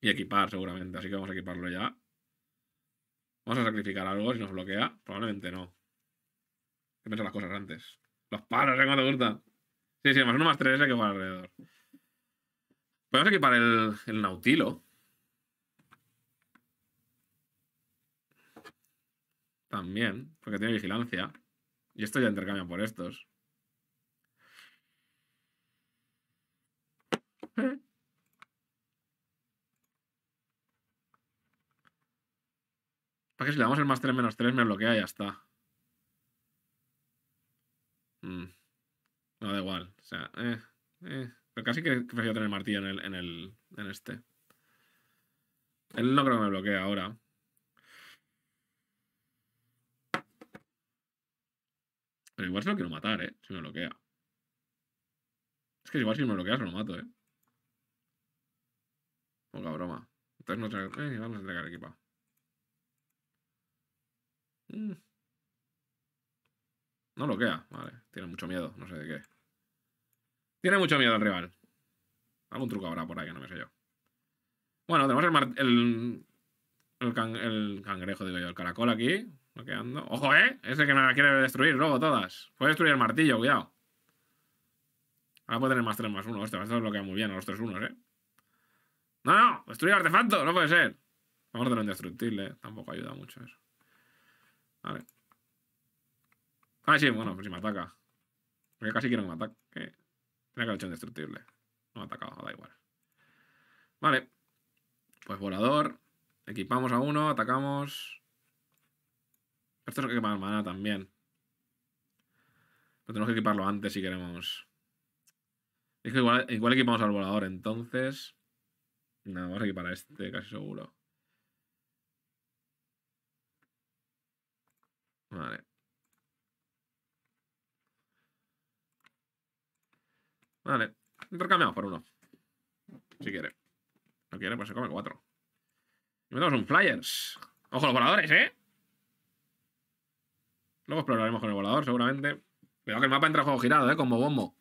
y equipar, seguramente. Así que vamos a equiparlo ya. Vamos a sacrificar algo si nos bloquea. Probablemente no. Hay que pensar las cosas antes. Los palos, ¿eh? ¿Cómo te gustan? Sí, sí, más uno más tres hay que jugar alrededor. Podemos equipar el, el Nautilo. También, porque tiene vigilancia. Y esto ya intercambia por estos. Para que si le damos el más 3 menos 3 me bloquea y ya está. Mm. No, da igual. O sea, eh, eh, Pero casi que prefiero tener martillo en el, en el. en este. Él no creo que me bloquee ahora. Pero igual se lo quiero matar, ¿eh? Si me bloquea. Es que igual si me bloquea se lo mato, ¿eh? Poca broma. Entonces no se... eh, vamos a entregar equipa. Mm. No bloquea. Vale. Tiene mucho miedo. No sé de qué. Tiene mucho miedo el rival. Algún truco habrá por ahí que no me sé yo. Bueno, tenemos el, el, el, el cangrejo, digo yo, el caracol aquí. ¡Ojo, eh! Ese que me la quiere destruir luego todas. Puede destruir el martillo, cuidado. Ahora puede tener más 3 más 1. esto bloquea muy bien a los 3 1 ¿eh? ¡No, no! ¡Destruye el artefacto! ¡No puede ser! Vamos a tener indestructible, eh. Tampoco ayuda mucho eso. Vale. Ah, sí, bueno, pues si me ataca. Porque casi quiero que me ataque. Tiene que haber hecho indestructible. No me ha atacado, da igual. Vale. Pues volador. Equipamos a uno, atacamos. Esto lo que equipamos maná también. Pero tenemos que equiparlo antes si queremos. Es que igual, equipamos al volador, entonces. Nada, no, vamos a equipar a este, casi seguro. Vale. Vale. Intercambiamos por uno. Si quiere. No quiere, pues se come cuatro. Y metemos un flyers. ¡Ojo los voladores, eh! Luego pues, exploraremos con el volador, seguramente. Cuidado que el mapa entra juego girado, ¿eh? Como bombo.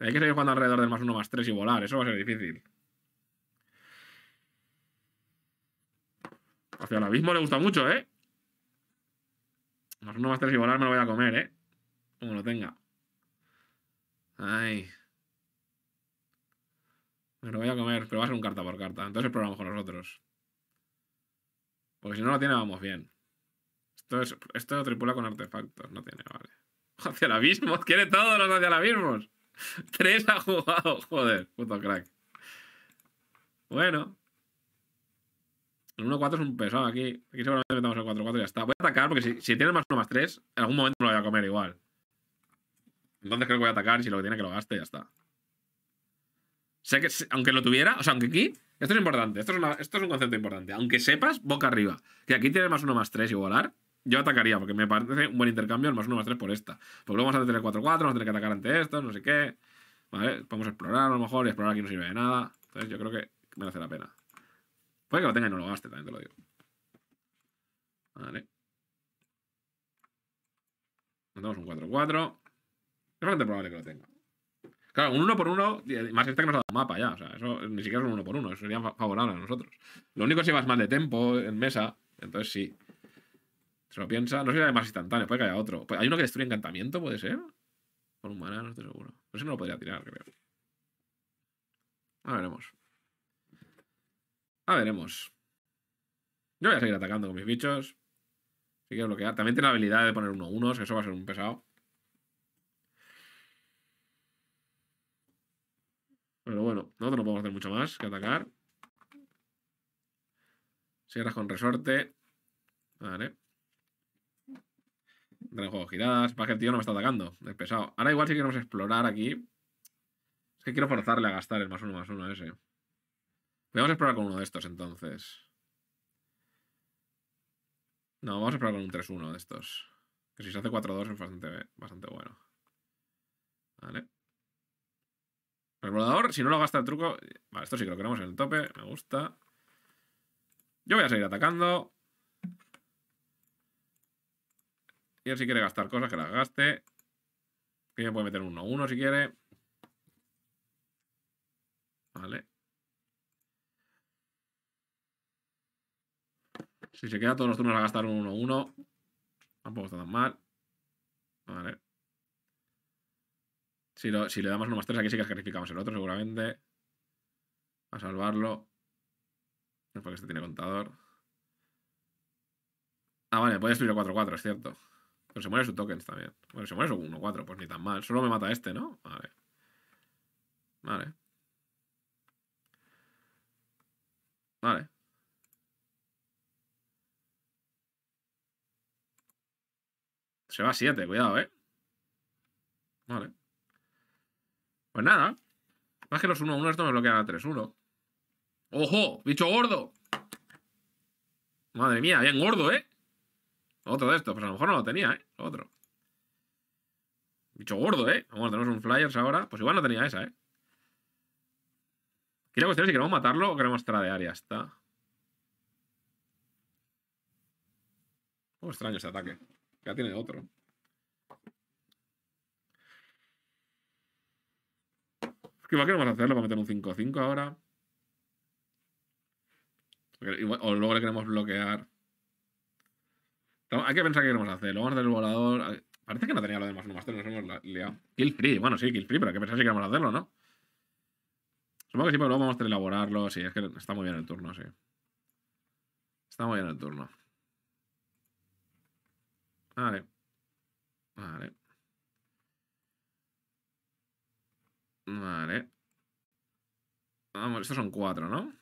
Hay que seguir jugando alrededor del más uno, más tres y volar. Eso va a ser difícil. Hacia el abismo le gusta mucho, ¿eh? Más uno, más tres y volar me lo voy a comer, ¿eh? Como lo tenga. Ay. Me lo voy a comer, pero va a ser un carta por carta. Entonces probamos con nosotros. Porque si no lo tiene, vamos bien. Esto, lo tripula con artefactos, no tiene, vale. Hacia el abismo, quiere todos los hacia el abismo. Tres ha jugado, joder, puto crack. Bueno. El 1-4 es un pesado aquí. Aquí seguramente metamos el 4-4 y ya está. Voy a atacar porque si, tiene más 1 más 3, en algún momento me lo voy a comer igual. Entonces creo que voy a atacar y si lo que tiene que lo gaste, ya está. Sé que, aunque lo tuviera, o sea, aunque aquí, esto es importante, esto es, un concepto importante. Aunque sepas, boca arriba, que aquí tiene más uno más 3 igualar, yo atacaría, porque me parece un buen intercambio el más uno más tres por esta. Porque luego vamos a tener 4-4, vamos a tener que atacar ante esto, no sé qué. Vale, podemos explorar a lo mejor, y explorar aquí no sirve de nada. Entonces yo creo que merece la pena. Puede que lo tenga y no lo gaste, también te lo digo. Vale. Mandamos un 4-4. Es bastante probable que lo tenga. Claro, un 1 por 1 más este que nos ha dado mapa ya. O sea, eso ni siquiera es un 1 por 1 Eso sería favorable a nosotros. Lo único es si vas mal de tiempo en mesa, entonces sí. Se lo piensa. No sé si hay más instantáneo, puede que haya otro. Pues, ¿Hay uno que destruye encantamiento, puede ser? Por un maná, no estoy seguro. No sé si no lo podría tirar, creo. A veremos. A veremos. Yo voy a seguir atacando con mis bichos. Si quiero bloquear. También tiene la habilidad de poner uno unos, eso va a ser un pesado. Pero bueno, nosotros no podemos hacer mucho más que atacar. Cierras con resorte. Vale. Tengo juego giradas. va que el tío no me está atacando. Es pesado. Ahora igual si queremos explorar aquí. Es que quiero forzarle a gastar el más uno más uno ese. a explorar con uno de estos entonces. No, vamos a explorar con un 3-1 de estos. Que si se hace 4-2 es bastante, bueno. Vale. El volador, si no lo gasta el truco... Vale, esto sí que lo queremos en el tope. Me gusta. Yo voy a seguir atacando. Y él si quiere gastar cosas, que las gaste. Y me puede meter un 1-1 si quiere. Vale. Si se queda todos los turnos a gastar un 1-1, tampoco está tan mal. Vale. Si, le damos un más 3, aquí sí que sacrificamos el otro, seguramente. A salvarlo. No porque este tiene contador. Ah, vale, puede destruir el 4-4, es cierto. Pero se muere su tokens también. Bueno, se muere su 1-4, pues ni tan mal. Solo me mata este, ¿no? Vale. Vale. Vale. Se va a 7, cuidado, ¿eh? Vale. Pues nada. Más que los 1-1 esto me bloquea a 3-1. ¡Ojo! ¡Bicho gordo! Madre mía, bien gordo, ¿eh? Otro de estos, pues a lo mejor no lo tenía, ¿eh? Otro. Bicho gordo, ¿eh? Vamos, tenemos un Flyers ahora. Pues igual no tenía esa, ¿eh? Aquí la cuestión si queremos matarlo o queremos tradear y ya está. Un extraño ese ataque. Ya tiene otro. Es que igual queremos hacerlo para meter un 5-5 ahora. O luego le queremos bloquear. Hay que pensar qué queremos hacer. Lo vamos a hacer el volador. Parece que no tenía lo demás más más tenemos nos hemos liado. Kill free, bueno, sí, kill free, pero hay que pensar si queremos hacerlo, ¿no? Supongo que sí, pero luego vamos a elaborarlo. Sí, es que está muy bien el turno, sí. Está muy bien el turno. Vale. Vale. Vale. Vamos, estos son cuatro, ¿no?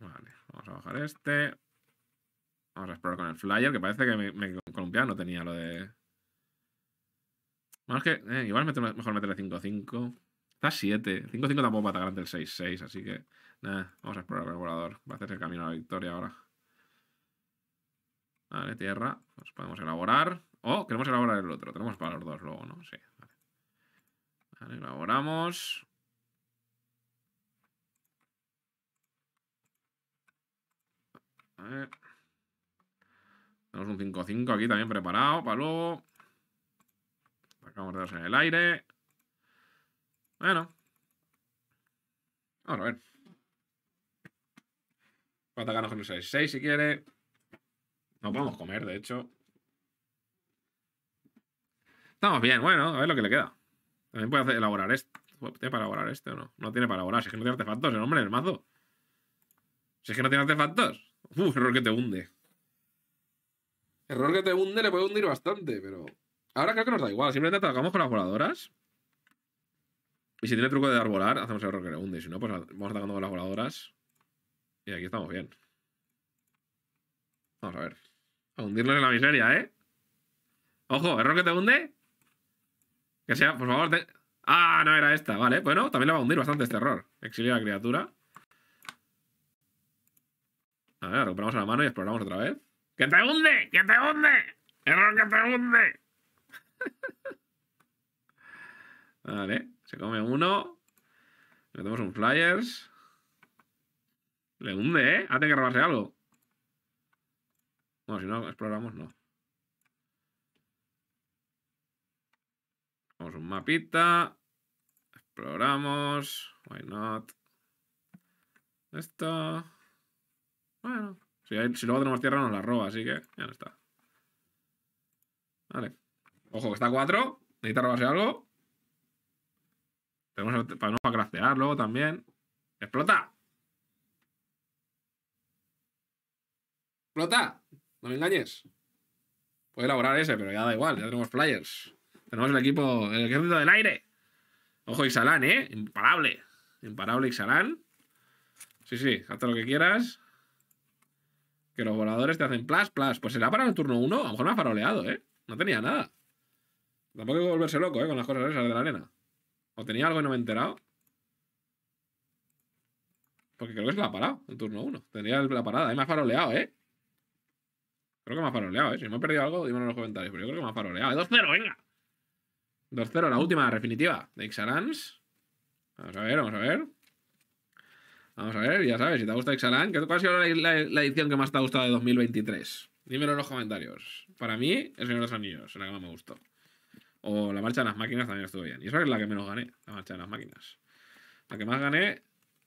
Vale, vamos a bajar este. Vamos a explorar con el flyer, que parece que me, me no tenía lo de... Bueno, es que eh, igual meter, mejor meterle 5-5. Está 7. 5-5 tampoco va a atacar antes el 6-6, así que... Nada, vamos a explorar el volador. Va a hacer el camino a la victoria ahora. Vale, tierra. Pues podemos elaborar. Oh, queremos elaborar el otro. Tenemos para los dos luego, ¿no? Sí. Vale, vale elaboramos. A ver. Tenemos un 5-5 aquí también preparado para luego. Sacamos darse en el aire. Bueno. Vamos a ver. a atacarnos con un 6-6 si quiere. No podemos comer, de hecho. Estamos bien, bueno, a ver lo que le queda. También puede elaborar este. ¿Tiene para elaborar este o no? No tiene para elaborar. Si es que no tiene artefactos, el hombre, del mazo. Si es que no tiene artefactos. Uf, error que te hunde. Error que te hunde le puede hundir bastante, pero. Ahora creo que nos da igual. Simplemente atacamos con las voladoras. Y si tiene truco de dar volar, hacemos error que le hunde. Si no, pues vamos atacando con las voladoras. Y aquí estamos bien. Vamos a ver. A hundirnos en la miseria, ¿eh? Ojo, error que te hunde. Que sea, por favor. Ah, no era esta. Vale, bueno, también le va a hundir bastante este error. Exilio a la criatura. A ver, recuperamos a la mano y exploramos otra vez. ¡Que te hunde! ¡Que te hunde! ¡Error que te hunde! vale, se come uno. Metemos un flyers. Le hunde, ¿eh? tenido que robarse algo. Bueno, si no exploramos, no. Vamos un mapita. Exploramos. Why not? Esto. Bueno. Si, luego tenemos tierra nos la roba, así que ya no está. Vale. Ojo, que está 4. Necesita robarse algo. Tenemos para, no craftear luego también. ¡Explota! ¡Explota! No me engañes. Puede elaborar ese, pero ya da igual. Ya tenemos players. Tenemos el equipo, el ejército del aire. Ojo, Ixalan, ¿eh? Imparable. Imparable Ixalan. Sí, sí, hasta lo que quieras. Que los voladores te hacen plas, plas. Pues será para el turno 1. A lo mejor me ha faroleado, ¿eh? No tenía nada. Tampoco hay que volverse loco, ¿eh? Con las cosas esas de la arena. O tenía algo y no me he enterado. Porque creo que se la ha parado, el turno 1. Tendría la parada. Ahí ¿eh? Me ha faroleado, ¿eh? Creo que me ha faroleado, ¿eh? Si me he perdido algo, dímelo en los comentarios. Pero yo creo que me ha faroleado. ¿eh? 2-0, venga. 2-0, la última, definitiva. De Ixarans. Vamos a ver, vamos a ver. Vamos a ver, ya sabes, si te ha gustado qué ¿cuál ha sido la, edición que más te ha gustado de 2023? Dímelo en los comentarios. Para mí, El Señor de los Anillos, la que más me gustó. O La Marcha de las Máquinas también estuvo bien. Y esa es la que menos gané, La Marcha de las Máquinas. La que más gané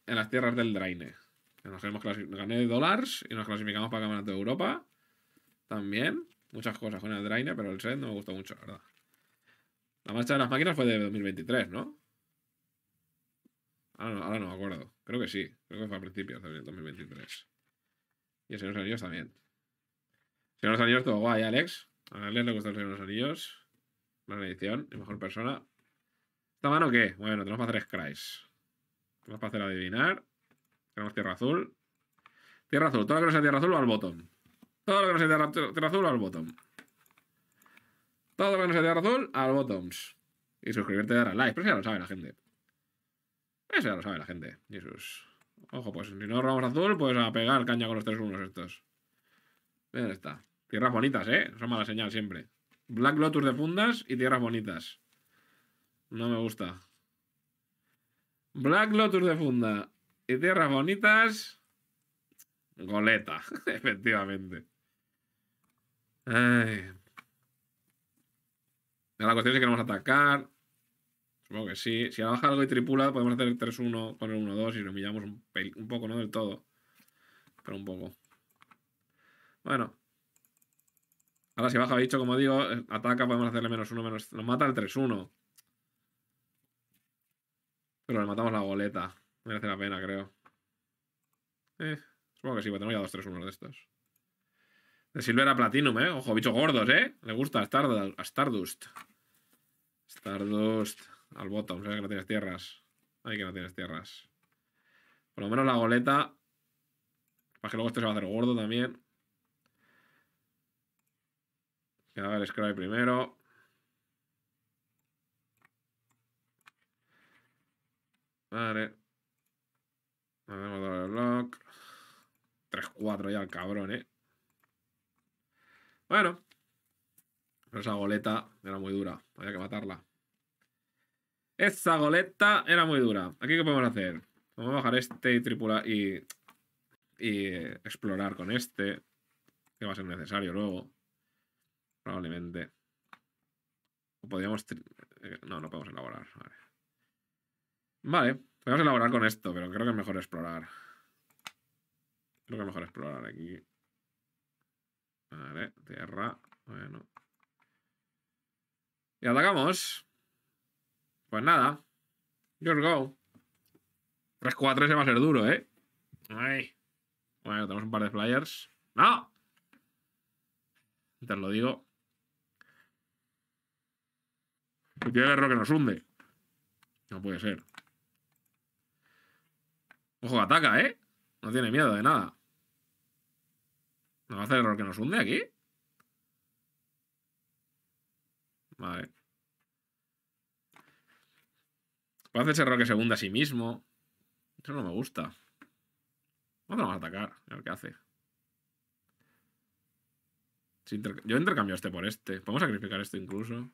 en las tierras del Draine. Nos hemos gané dólares y nos clasificamos para Campeonato de Europa. También. Muchas cosas con el Draine, pero el set no me gustó mucho, la verdad. La Marcha de las Máquinas fue de 2023, ¿no? Ahora no, no me acuerdo. Creo que sí. Creo que fue a principios de 2023. Y el Señor de los Anillos también. El Señor de los Anillos, todo guay, Alex. A Alex le gusta el Señor de los Anillos. Más edición. Y mejor persona. ¿Esta mano qué? Bueno, tenemos para hacer Scries. Tenemos para hacer adivinar. Tenemos Tierra Azul. Tierra Azul. Todo lo que no sea Tierra Azul va al botón. Todo lo que no sea Tierra, Azul va al botón. Todo lo que no sea Tierra Azul al bottom. Y suscribirte y dar a like. Pero si ya lo sabe la gente se lo sabe la gente. Jesús. Ojo, pues si no robamos azul, pues a pegar caña con los tres unos estos. Bien está. Tierras bonitas, ¿eh? Son mala señal siempre. Black Lotus de fundas y tierras bonitas. No me gusta. Black Lotus de funda y tierras bonitas. Goleta, efectivamente. Ay. La cuestión es que queremos atacar. Supongo que sí. Si baja algo y tripula, podemos hacer el 3-1 con el 1-2 y lo humillamos un, poco, no del todo. Pero un poco. Bueno. Ahora si baja bicho, como digo, eh, ataca, podemos hacerle menos 1 menos... Nos mata el 3-1. Pero le matamos la goleta. Merece la pena, creo. Eh, supongo que sí, porque tenemos ya 2-3-1 de estos. De a Platinum, ¿eh? Ojo, bichos gordos, ¿eh? Le gusta a Stardust. Stardust. Al bottom, sabes que no tienes tierras. Ay, que no tienes tierras. Por lo menos la goleta. Para que luego esto se va a hacer gordo también. Queda el Scry primero. Vale. tenemos doble block. 3-4 ya el cabrón, eh. Bueno. esa goleta era muy dura. Había que matarla. Esa goleta era muy dura. ¿Aquí qué podemos hacer? Vamos a bajar este y tripular y, y explorar con este. Que va a ser necesario luego. Probablemente. podríamos... Eh, no, no podemos elaborar. Vale. vale. Podemos elaborar con esto, pero creo que es mejor explorar. Creo que es mejor explorar aquí. Vale, tierra. Bueno. Y atacamos. Pues nada. Your go. 3-4 ese va a ser duro, ¿eh? Bueno, tenemos un par de flyers. ¡No! Te lo digo. El tiene el error que nos hunde. No puede ser. Ojo, ataca, ¿eh? No tiene miedo de nada. ¿No va a hacer el error que nos hunde aquí? Vale. Puede que se segunda a sí mismo. Eso no me gusta. lo vamos a atacar? A ver qué hace. Yo intercambio este por este. Podemos sacrificar esto incluso.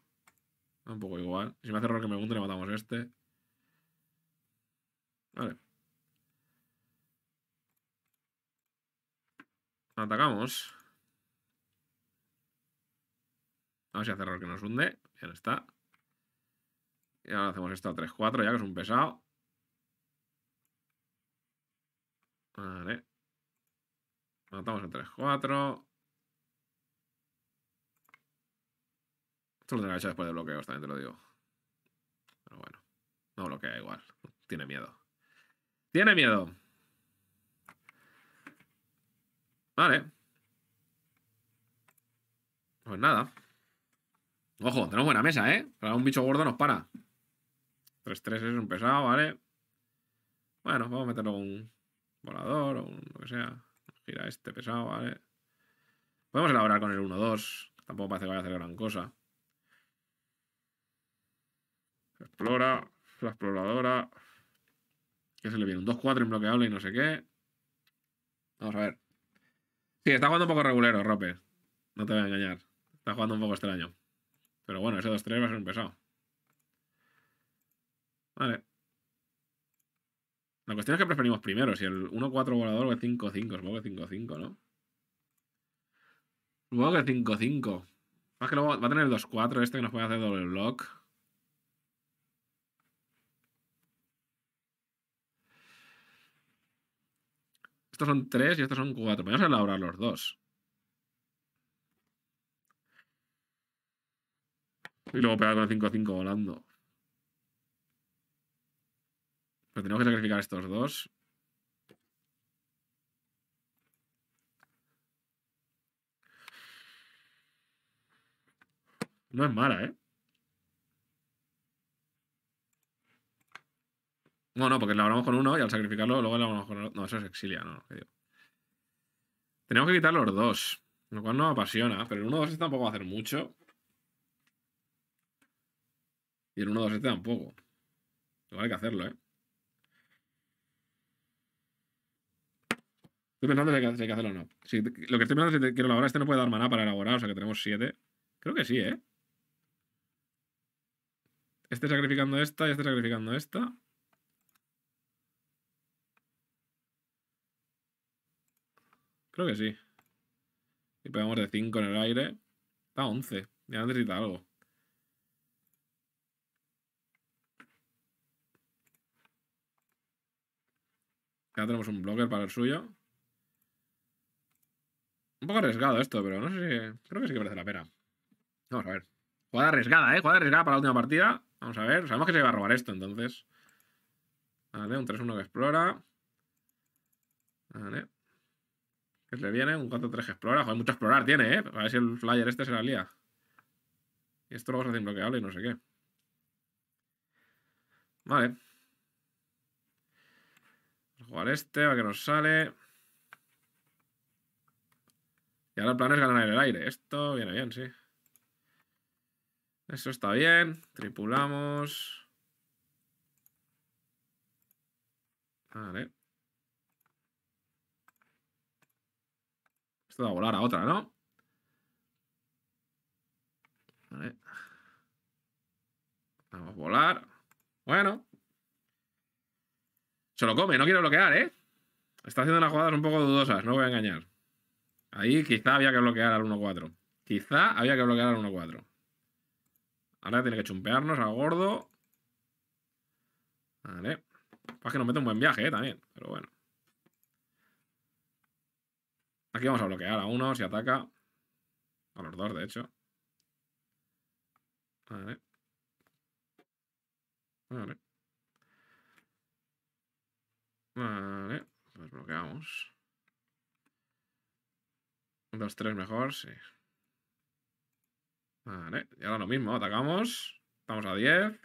Un poco igual. Si me hace error que me hunde, le matamos este. Vale. Atacamos. A hacer si error que nos hunde. Ya no está. Y ahora hacemos esto a 3-4 ya, que es un pesado. Vale. Matamos a 3-4. Esto lo tendrá que echar después de bloqueos, también te lo digo. Pero bueno. No bloquea igual. Tiene miedo. ¡Tiene miedo! Vale. Pues nada. Ojo, tenemos buena mesa, ¿eh? Para un bicho gordo nos para. 3 es un pesado, ¿vale? Bueno, vamos a meterlo un volador o un lo que sea. Gira este pesado, ¿vale? Podemos elaborar con el 1-2. Tampoco parece que vaya a hacer gran cosa. Explora. La exploradora. ¿Qué se le viene un 2-4 imbloqueable y no sé qué. Vamos a ver. Sí, está jugando un poco regulero, Rope. No te voy a engañar. Está jugando un poco extraño. Pero bueno, ese 2-3 va a ser un pesado. Vale. La cuestión es que preferimos primero, si el 1-4 volador o el 5-5. Supongo que 5-5, ¿no? Supongo que el 5-5. Más que luego va a tener el 2-4 este que nos puede hacer doble block. Estos son 3 y estos son 4. Vamos a elaborar los dos. Y luego pegar con el 5-5 volando. Pero tenemos que sacrificar estos dos. No es mala, ¿eh? No, no, porque la hablamos con uno y al sacrificarlo luego la hablamos con otro. No, eso es exilia, no, no digo. Tenemos que quitar los dos, lo cual nos apasiona, pero el 1-2 este tampoco va a hacer mucho. Y el 1-2 este tampoco. Igual hay que hacerlo, ¿eh? Estoy pensando si hay que hacerlo o no. lo que estoy pensando es que quiero elaborar, este no puede dar maná para elaborar, o sea que tenemos 7. Creo que sí, ¿eh? Este sacrificando esta y este sacrificando esta. Creo que sí. Y pegamos de 5 en el aire. Está 11. Ya necesita algo. Ya tenemos un blocker para el suyo. Un poco arriesgado esto, pero no sé si... Creo que sí que merece la pena. Vamos a ver. Jugada arriesgada, ¿eh? Jugada arriesgada para la última partida. Vamos a ver. Sabemos que se va a robar esto, entonces. Vale, un 3-1 que explora. Vale. ¿Qué le viene? Un 4-3 que explora. Joder, mucho explorar tiene, ¿eh? A ver si el flyer este se la lía. Y esto luego se hace imbloqueable y no sé qué. Vale. Vamos a jugar este, a ver qué nos sale. Y ahora el plan es ganar el aire. Esto viene bien, sí. Eso está bien. Tripulamos. Vale. Esto va a volar a otra, ¿no? Vale. Vamos a volar. Bueno. Se lo come, no quiero bloquear, ¿eh? Está haciendo unas jugadas un poco dudosas, no voy a engañar. Ahí quizá había que bloquear al 1-4. Quizá había que bloquear al 1-4. Ahora tiene que chumpearnos a gordo. Vale. Pues que nos mete un buen viaje, eh, también. Pero bueno. Aquí vamos a bloquear a uno si ataca. A los dos, de hecho. Vale. Vale. Vale. Pues bloqueamos dos, tres mejor, sí. Vale, y ahora lo mismo, atacamos. Estamos a 10.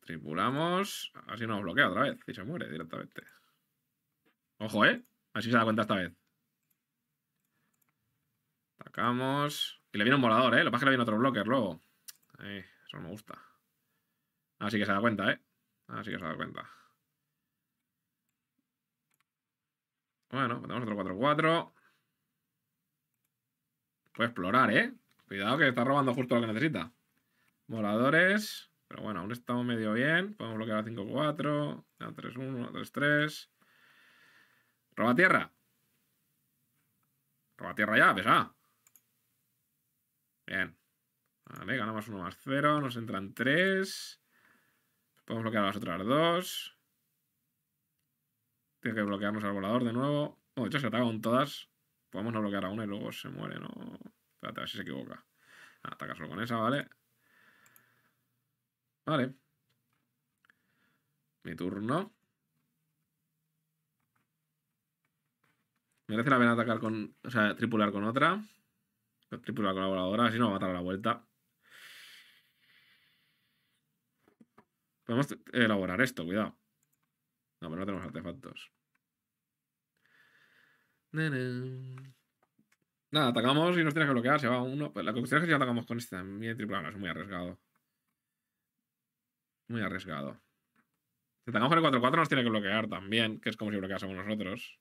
Tripulamos. Así nos bloquea otra vez y se muere directamente. Ojo, ¿eh? Así se da cuenta esta vez. Atacamos. Y le viene un volador, ¿eh? Lo que pasa es que le viene otro blocker luego. Eh, eso no me gusta. Así que se da cuenta, ¿eh? Así que se da cuenta. Bueno, ponemos otro 4-4. Puede explorar, ¿eh? Cuidado que está robando justo lo que necesita. Moradores. Pero bueno, aún estamos medio bien. Podemos bloquear a 5-4. A 3-1, a 3-3. Roba tierra. Roba tierra ya, pesa. Bien. Vale, ganamos 1 más 0. Nos entran 3. Podemos bloquear a las otras 2. Tiene que bloquearnos al volador de nuevo. de hecho se ataca con todas. Podemos no bloquear a una y luego se muere, ¿no? Espérate, a ver si se equivoca. Ah, Atacarlo solo con esa, ¿vale? Vale. Mi turno. Merece la pena atacar con... O sea, tripular con otra. Tripular con la voladora, así no va a matar a la vuelta. Podemos elaborar esto, cuidado. No, pero no tenemos artefactos. Nada, atacamos y nos tiene que bloquear. Se va uno. Pues la cuestión es que si atacamos con este también triple es muy arriesgado. Muy arriesgado. Si atacamos con el 4-4 nos tiene que bloquear también, que es como si bloqueásemos nosotros.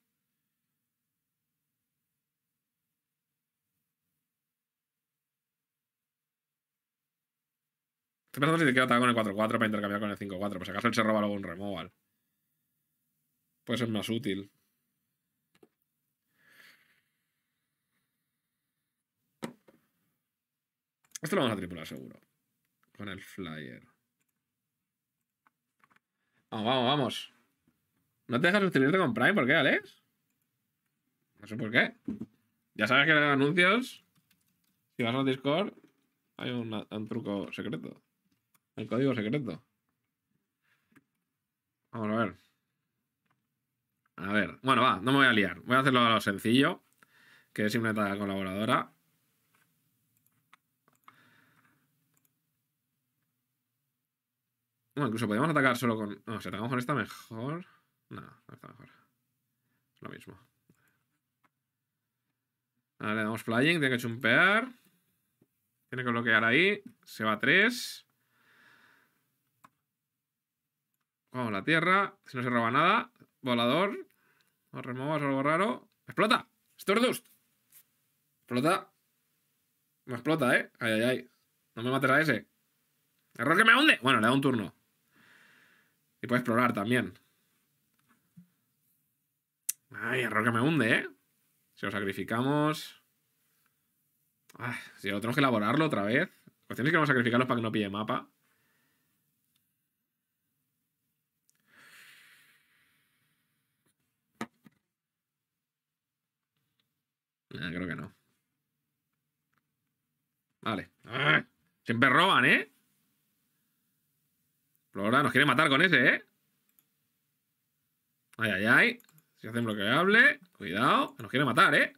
Estoy pensando si te quiero atacar con el 4-4 para intercambiar con el 5-4. Pues acaso él se roba luego un removal. Pues es más útil. Esto lo vamos a tripular seguro. Con el flyer. Vamos, vamos, vamos. ¿No te dejas suscribirte con Prime? ¿Por qué, Alex? No sé por qué. Ya sabes que en anuncios, si vas al Discord, hay un, truco secreto. El código secreto. Vamos a ver. A ver. Bueno, va, no me voy a liar. Voy a hacerlo a lo sencillo, que es simplemente la colaboradora. Bueno, incluso podemos atacar solo con... No, si atacamos con esta mejor... No, no está mejor. lo mismo. le damos flying, tiene que chumpear. Tiene que bloquear ahí. Se va a 3. Vamos, la tierra. Si no se roba nada. Volador. No removas algo raro. ¡Explota! ¡Stordust! Explota. Me explota, ¿eh? Ay, ay, ay. No me mates a ese. Error que me hunde. Bueno, le da un turno. Y puedes explorar también. Ay, error que me hunde, ¿eh? Si lo sacrificamos... Ah, si lo tenemos que elaborarlo otra vez. Cuestiones que no a para que no pille mapa. Ah, creo que no. Vale. Ah, siempre roban, ¿eh? Explora, nos quiere matar con ese, ¿eh? Ay, ay, ay. Si hacen bloqueable, cuidado, nos quiere matar, ¿eh?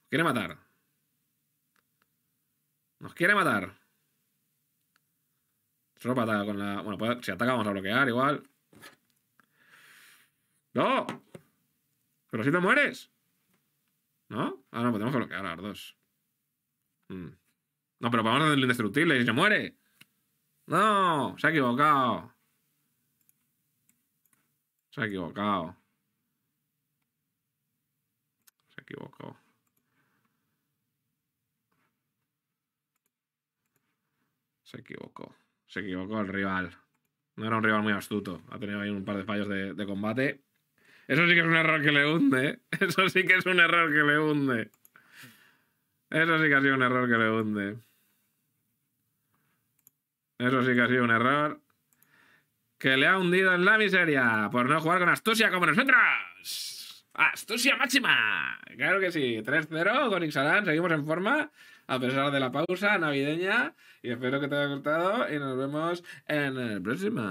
Nos quiere matar. Nos quiere matar. Solo ataca con la... Bueno, si ataca vamos a bloquear igual. ¡No! Pero si te mueres. ¿No? Ah, no, podemos pues bloquear a los dos. Mm. No, pero vamos a hacerlo indestructible y se muere. No, se ha equivocado. Se ha equivocado. Se ha equivocado. Se equivocó. Se equivocó el rival. No era un rival muy astuto. Ha tenido ahí un par de fallos de, combate. Eso sí que es un error que le hunde. ¿eh? Eso sí que es un error que le hunde. Eso sí que ha sido un error que le hunde. Eso sí que ha sido un error. Que le ha hundido en la miseria por no jugar con astucia como nosotros. ¡Astucia máxima! Claro que sí. 3-0 con Ixalan. Seguimos en forma a pesar de la pausa navideña. Y espero que te haya gustado y nos vemos en el próximo.